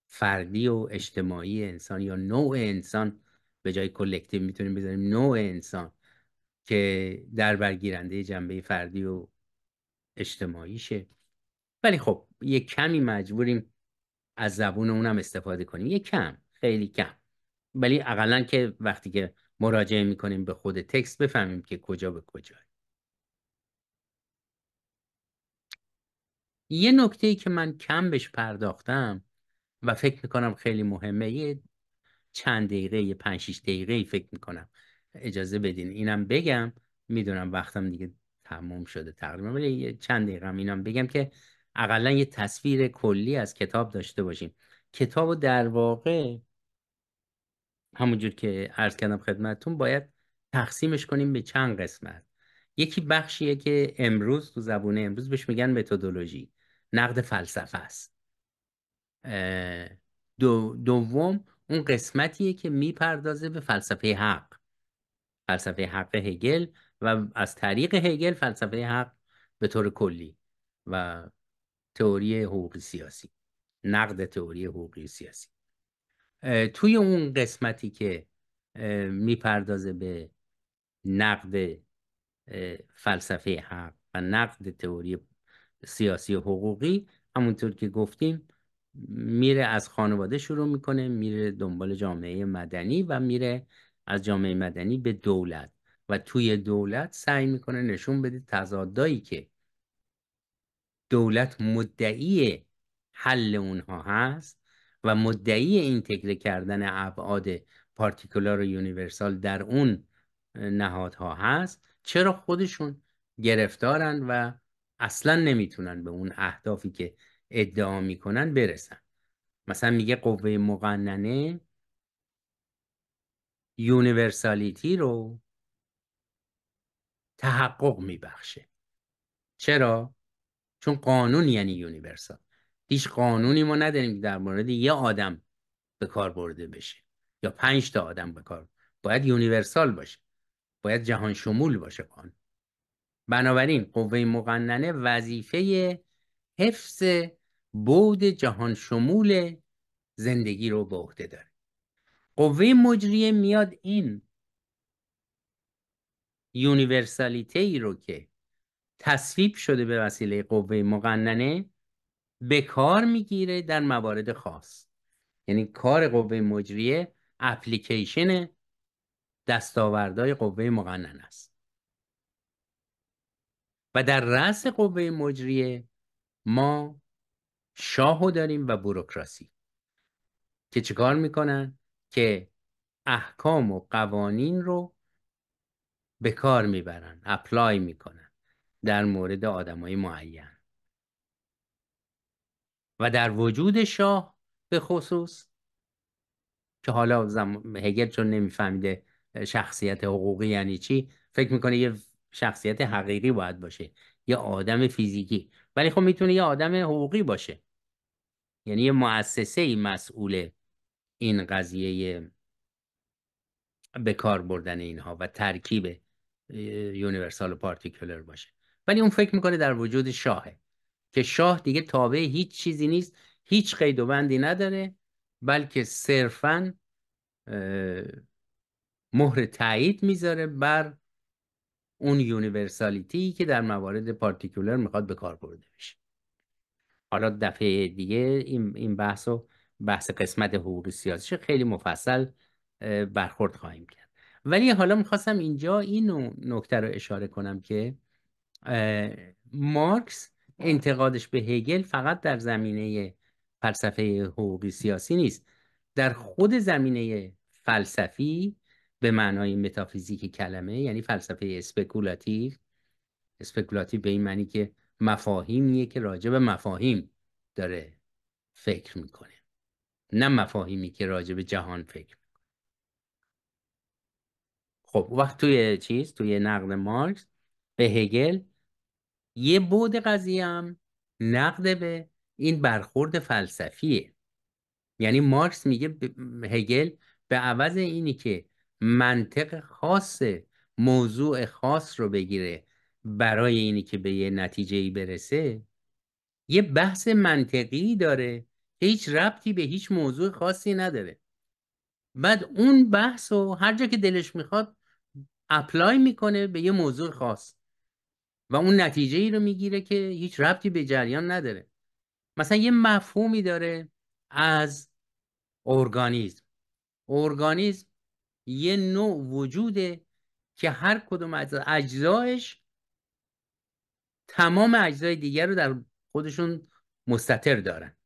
فردی و اجتماعی انسان یا نوع انسان به جای کلکتیو میتونیم بذاریم نوع انسان که دربرگیرنده جنبه فردی و اجتماعی شه ولی خب یه کمی مجبوریم از زبون اونم استفاده کنیم یه کم خیلی کم ولی اقلا که وقتی که مراجعه میکنیم به خود تکست بفهمیم که کجا به کجا یه نکته ای که من کم بهش پرداختم و فکر میکنم خیلی مهمه یه چند دقیقه یه پنج شیش دقیقه فکر میکنم اجازه بدین اینم بگم میدونم وقتم دیگه تمام شده تقریبا ولی یه چند دقیقه هم اینم بگم که اقلا یه تصویر کلی از کتاب داشته باشیم کتاب در واقع همونجور که عرض کردم خدمتتون باید تقسیمش کنیم به چند قسمت یکی بخشیه که امروز تو زبون امروز بهش میگن متدولوژی نقد فلسفه است دوم اون قسمتیه که میپردازه به فلسفه حق فلسفه حق هگل و از طریق هگل فلسفه حق به طور کلی و تئوری حقوقی سیاسی نقد تئوری حقوقی سیاسی توی اون قسمتی که میپردازه به نقد فلسفه حق و نقد تئوری سیاسی و حقوقی همونطور که گفتیم میره از خانواده شروع میکنه میره دنبال جامعه مدنی و میره از جامعه مدنی به دولت و توی دولت سعی میکنه نشون بده تضادایی که دولت مدعی حل اونها هست و مدعی اینتگره کردن ابعاد پارتیکولار و یونیورسال در اون نهادها هست چرا خودشون گرفتارن و اصلا نمیتونن به اون اهدافی که ادعا میکنن برسن مثلا میگه قوه مقننه یونیورسالیتی رو تحقق میبخشه چرا؟ چون قانون یعنی یونیورسال هیچ قانونی ما نداریم که در مورد یه آدم به کار برده بشه یا پنج تا آدم به کار باید یونیورسال باشه باید جهان شمول باشه قانون بنابراین قوه مقننه وظیفه حفظ بود جهان شمول زندگی رو به عهده داره قوه مجریه میاد این یونیورسالیته ای رو که تصویب شده به وسیله قوه مقننه به کار میگیره در موارد خاص یعنی کار قوه مجریه اپلیکیشن دستاوردهای قوه مقننه است و در رأس قوه مجریه ما شاهو داریم و بوروکراسی که چیکار میکنن که احکام و قوانین رو به کار میبرن اپلای میکنن در مورد آدمای معین و در وجود شاه به خصوص که حالا زم... هگل چون نمیفهمیده شخصیت حقوقی یعنی چی فکر میکنه یه شخصیت حقیقی باید باشه یه آدم فیزیکی ولی خب میتونه یه آدم حقوقی باشه یعنی یه مؤسسه مسئول این قضیه به کار بردن اینها و ترکیب یونیورسال و پارتیکولر باشه ولی اون فکر میکنه در وجود شاهه که شاه دیگه تابع هیچ چیزی نیست هیچ قید و بندی نداره بلکه صرفا مهر تایید میذاره بر اون یونیورسالیتی که در موارد پارتیکولر میخواد به کار برده بشه حالا دفعه دیگه این, این بحث و بحث قسمت حقوق سیاسی خیلی مفصل برخورد خواهیم کرد ولی حالا میخواستم اینجا این نکته رو اشاره کنم که مارکس انتقادش به هگل فقط در زمینه فلسفه حقوقی سیاسی نیست در خود زمینه فلسفی به معنای متافیزیک کلمه یعنی فلسفه اسپکولاتیو اسپکولاتیو به این معنی که مفاهیمیه که راجع به مفاهیم داره فکر میکنه نه مفاهیمی که راجع به جهان فکر میکنه خب وقت توی چیز توی نقد مارکس به هگل یه بود قضیه هم نقد به این برخورد فلسفیه یعنی مارکس میگه هگل به عوض اینی که منطق خاص موضوع خاص رو بگیره برای اینی که به یه نتیجه ای برسه یه بحث منطقی داره که هیچ ربطی به هیچ موضوع خاصی نداره بعد اون بحث رو هر جا که دلش میخواد اپلای میکنه به یه موضوع خاص و اون نتیجه ای رو میگیره که هیچ ربطی به جریان نداره مثلا یه مفهومی داره از ارگانیزم ارگانیزم یه نوع وجوده که هر کدوم از اجزایش تمام اجزای دیگر رو در خودشون مستطر دارن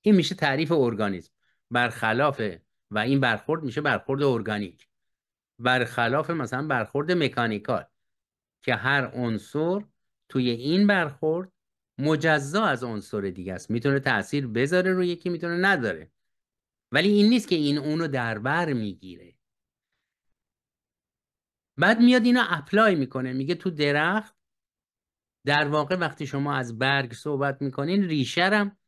این میشه تعریف ارگانیسم برخلاف و این برخورد میشه برخورد ارگانیک برخلاف مثلا برخورد مکانیکال که هر عنصر توی این برخورد مجزا از عنصر دیگه است میتونه تاثیر بذاره روی یکی میتونه نداره ولی این نیست که این اونو در بر میگیره بعد میاد اینو اپلای میکنه میگه تو درخت در واقع وقتی شما از برگ صحبت میکنین ریشرم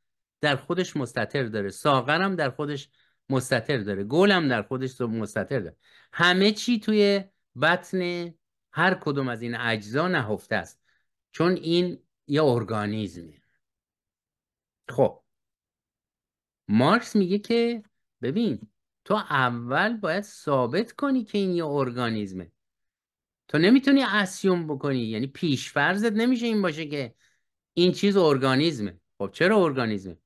در خودش مستطر داره ساغرم در خودش مستطر داره گلم در خودش مستطر داره همه چی توی بطن هر کدوم از این اجزا نهفته است چون این یه ارگانیزمه خب مارکس میگه که ببین تو اول باید ثابت کنی که این یه ارگانیزمه تو نمیتونی اسیوم بکنی یعنی پیش فرضت نمیشه این باشه که این چیز ارگانیزمه خب چرا ارگانیزمه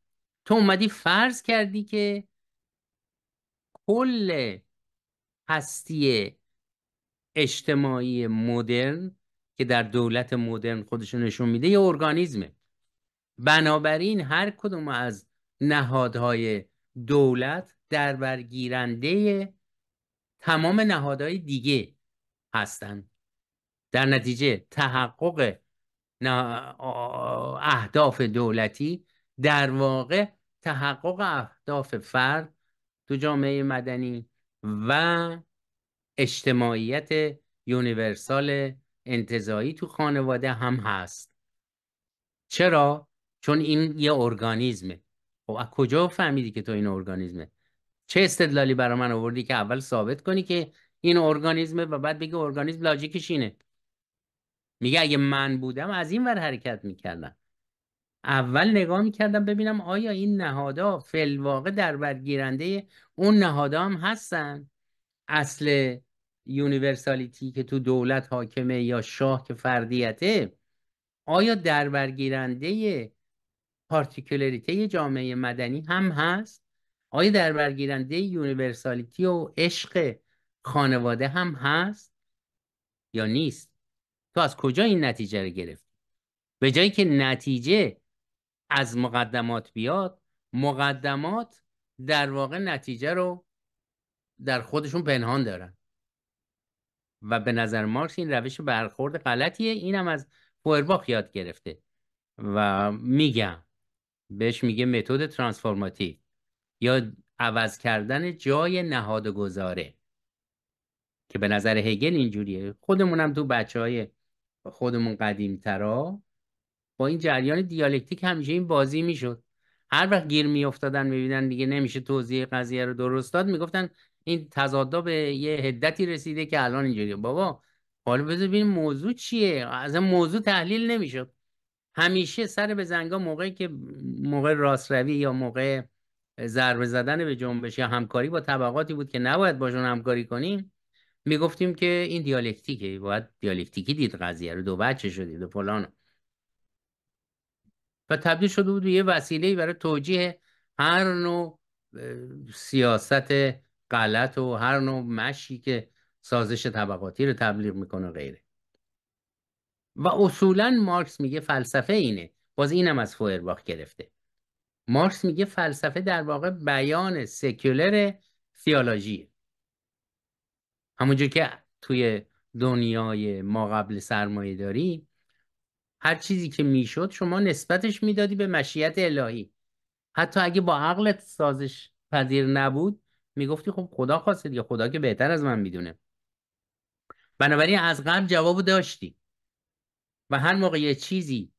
تو اومدی فرض کردی که کل هستی اجتماعی مدرن که در دولت مدرن خودش نشون میده یه ارگانیزمه بنابراین هر کدوم از نهادهای دولت در برگیرنده تمام نهادهای دیگه هستند در نتیجه تحقق اهداف دولتی در واقع تحقق اهداف فرد تو جامعه مدنی و اجتماعیت یونیورسال انتظایی تو خانواده هم هست چرا؟ چون این یه ارگانیزمه خب از کجا فهمیدی که تو این ارگانیزمه؟ چه استدلالی برای من آوردی که اول ثابت کنی که این ارگانیزمه و بعد بگی ارگانیزم لاجیکش اینه میگه اگه من بودم از این ور حرکت میکردم اول نگاه میکردم ببینم آیا این نهادها فلواقع در برگیرنده اون نهادها هم هستن اصل یونیورسالیتی که تو دولت حاکمه یا شاه که فردیته آیا در برگیرنده پارتیکولاریته جامعه مدنی هم هست آیا در برگیرنده یونیورسالیتی و عشق خانواده هم هست یا نیست تو از کجا این نتیجه رو گرفتی به جایی که نتیجه از مقدمات بیاد مقدمات در واقع نتیجه رو در خودشون پنهان دارن و به نظر مارکس این روش برخورد غلطیه اینم از فورباخ یاد گرفته و میگم بهش میگه متد ترانسفورماتیو یا عوض کردن جای نهاد و گذاره که به نظر هگل اینجوریه خودمونم تو بچه های خودمون قدیم ترا با این جریان دیالکتیک همیشه این بازی میشد هر وقت گیر میافتادن میبینن دیگه نمیشه توضیح قضیه رو درست داد میگفتن این تضادا به یه هدتی رسیده که الان اینجوریه بابا حالا بذار ببین موضوع چیه از موضوع تحلیل نمیشد همیشه سر به زنگا موقعی که موقع راستروی یا موقع ضربه زدن به جنبش یا همکاری با طبقاتی بود که نباید باشون همکاری کنیم میگفتیم که این دیالکتیکه باید دیالکتیکی دید قضیه رو دو بچه شدید و فلان و تبدیل شده بود به یه وسیله برای توجیه هر نوع سیاست غلط و هر نوع مشی که سازش طبقاتی رو تبلیغ میکنه غیره و اصولا مارکس میگه فلسفه اینه باز اینم از فویرباخ گرفته مارکس میگه فلسفه در واقع بیان سکولر تیالوژیه همونجور که توی دنیای ما قبل سرمایه داری هر چیزی که میشد شما نسبتش میدادی به مشیت الهی حتی اگه با عقلت سازش پذیر نبود میگفتی خب خدا خواسته دیگه خدا که بهتر از من میدونه بنابراین از قبل جواب داشتی و هر موقع یه چیزی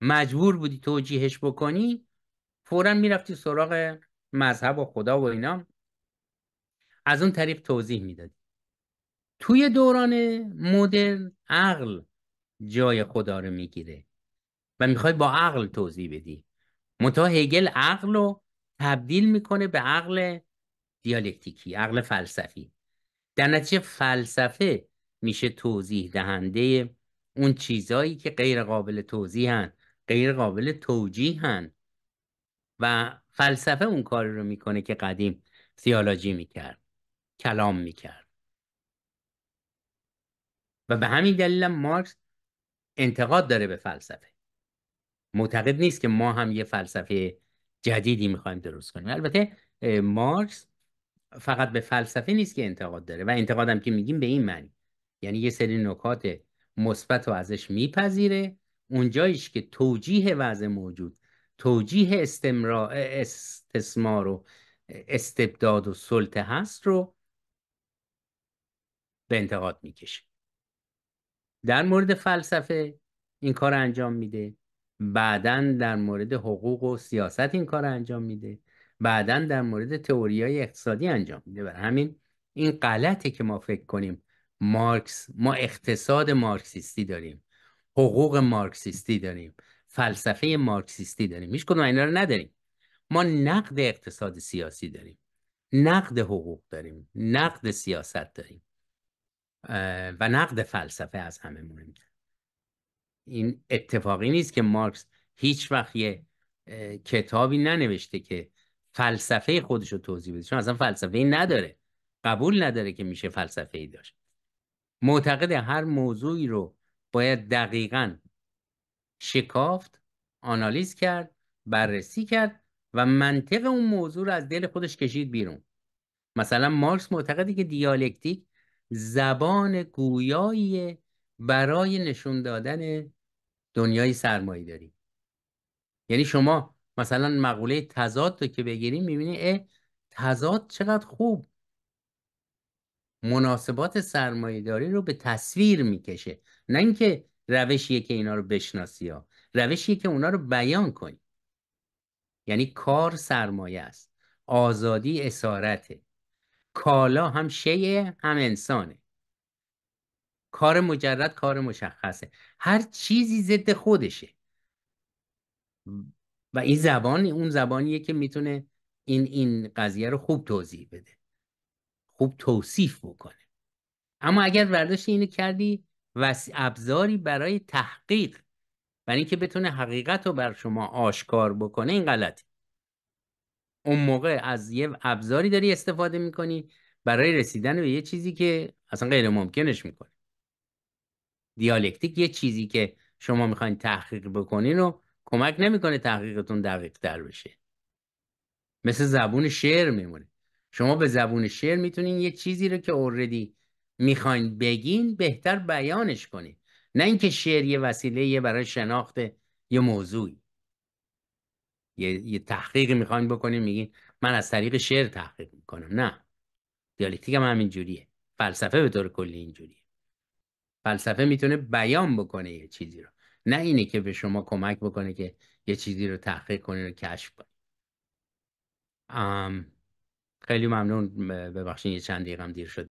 مجبور بودی توجیهش بکنی فورا میرفتی سراغ مذهب و خدا و اینا از اون طریق توضیح میدادی توی دوران مدرن عقل جای خدا رو میگیره و میخوای با عقل توضیح بدی منتها هگل عقل رو تبدیل میکنه به عقل دیالکتیکی عقل فلسفی در نتیجه فلسفه میشه توضیح دهنده اون چیزایی که غیر قابل هن غیر قابل هن و فلسفه اون کار رو میکنه که قدیم سیالاجی میکرد کلام میکرد و به همین دلیل مارکس انتقاد داره به فلسفه معتقد نیست که ما هم یه فلسفه جدیدی میخوایم درست کنیم البته مارکس فقط به فلسفه نیست که انتقاد داره و انتقادم که میگیم به این معنی یعنی یه سری نکات مثبت رو ازش میپذیره اونجاییش که توجیه وضع موجود توجیه استمرار استثمار و استبداد و سلطه هست رو به انتقاد میکشه در مورد فلسفه این کار انجام میده بعدا در مورد حقوق و سیاست این کار انجام میده بعدا در مورد تئوری های اقتصادی انجام میده بر همین این غلطه که ما فکر کنیم مارکس ما اقتصاد مارکسیستی داریم حقوق مارکسیستی داریم فلسفه مارکسیستی داریم هیچ کدوم اینا رو نداریم ما نقد اقتصاد سیاسی داریم نقد حقوق داریم نقد سیاست داریم و نقد فلسفه از همه مهمتر این اتفاقی نیست که مارکس هیچ وقت یه کتابی ننوشته که فلسفه خودش رو توضیح بده چون اصلا فلسفه نداره قبول نداره که میشه فلسفه ای داشت معتقد هر موضوعی رو باید دقیقاً شکافت آنالیز کرد بررسی کرد و منطق اون موضوع رو از دل خودش کشید بیرون مثلا مارکس معتقده که دیالکتیک زبان گویایی برای نشون دادن دنیای سرمایه داری یعنی شما مثلا مقوله تضاد رو که بگیریم میبینی اه تضاد چقدر خوب مناسبات داری رو به تصویر میکشه نه اینکه روشیه که اینا رو بشناسی ها روشیه که اونا رو بیان کنی یعنی کار سرمایه است آزادی اسارته کالا هم شیه هم انسانه کار مجرد کار مشخصه هر چیزی ضد خودشه و این زبان اون زبانیه که میتونه این این قضیه رو خوب توضیح بده خوب توصیف بکنه اما اگر برداشت اینو کردی و ابزاری برای تحقیق برای اینکه بتونه حقیقت رو بر شما آشکار بکنه این غلطی اون موقع از یه ابزاری داری استفاده میکنی برای رسیدن به یه چیزی که اصلا غیر ممکنش میکنه دیالکتیک یه چیزی که شما میخواین تحقیق بکنین رو کمک نمیکنه تحقیقتون دقیق تر بشه مثل زبون شعر میمونه شما به زبون شعر میتونین یه چیزی رو که اوردی میخواین بگین بهتر بیانش کنین نه اینکه شعر یه وسیله برای شناخت یه موضوعی یه, یه تحقیقی میخواین بکنین میگین من از طریق شعر تحقیق میکنم نه دیالکتیک هم همین جوریه فلسفه به طور کلی اینجوریه فلسفه میتونه بیان بکنه یه چیزی رو نه اینه که به شما کمک بکنه که یه چیزی رو تحقیق کنی رو کشف کنید خیلی ممنون ببخشین یه چند دیر شد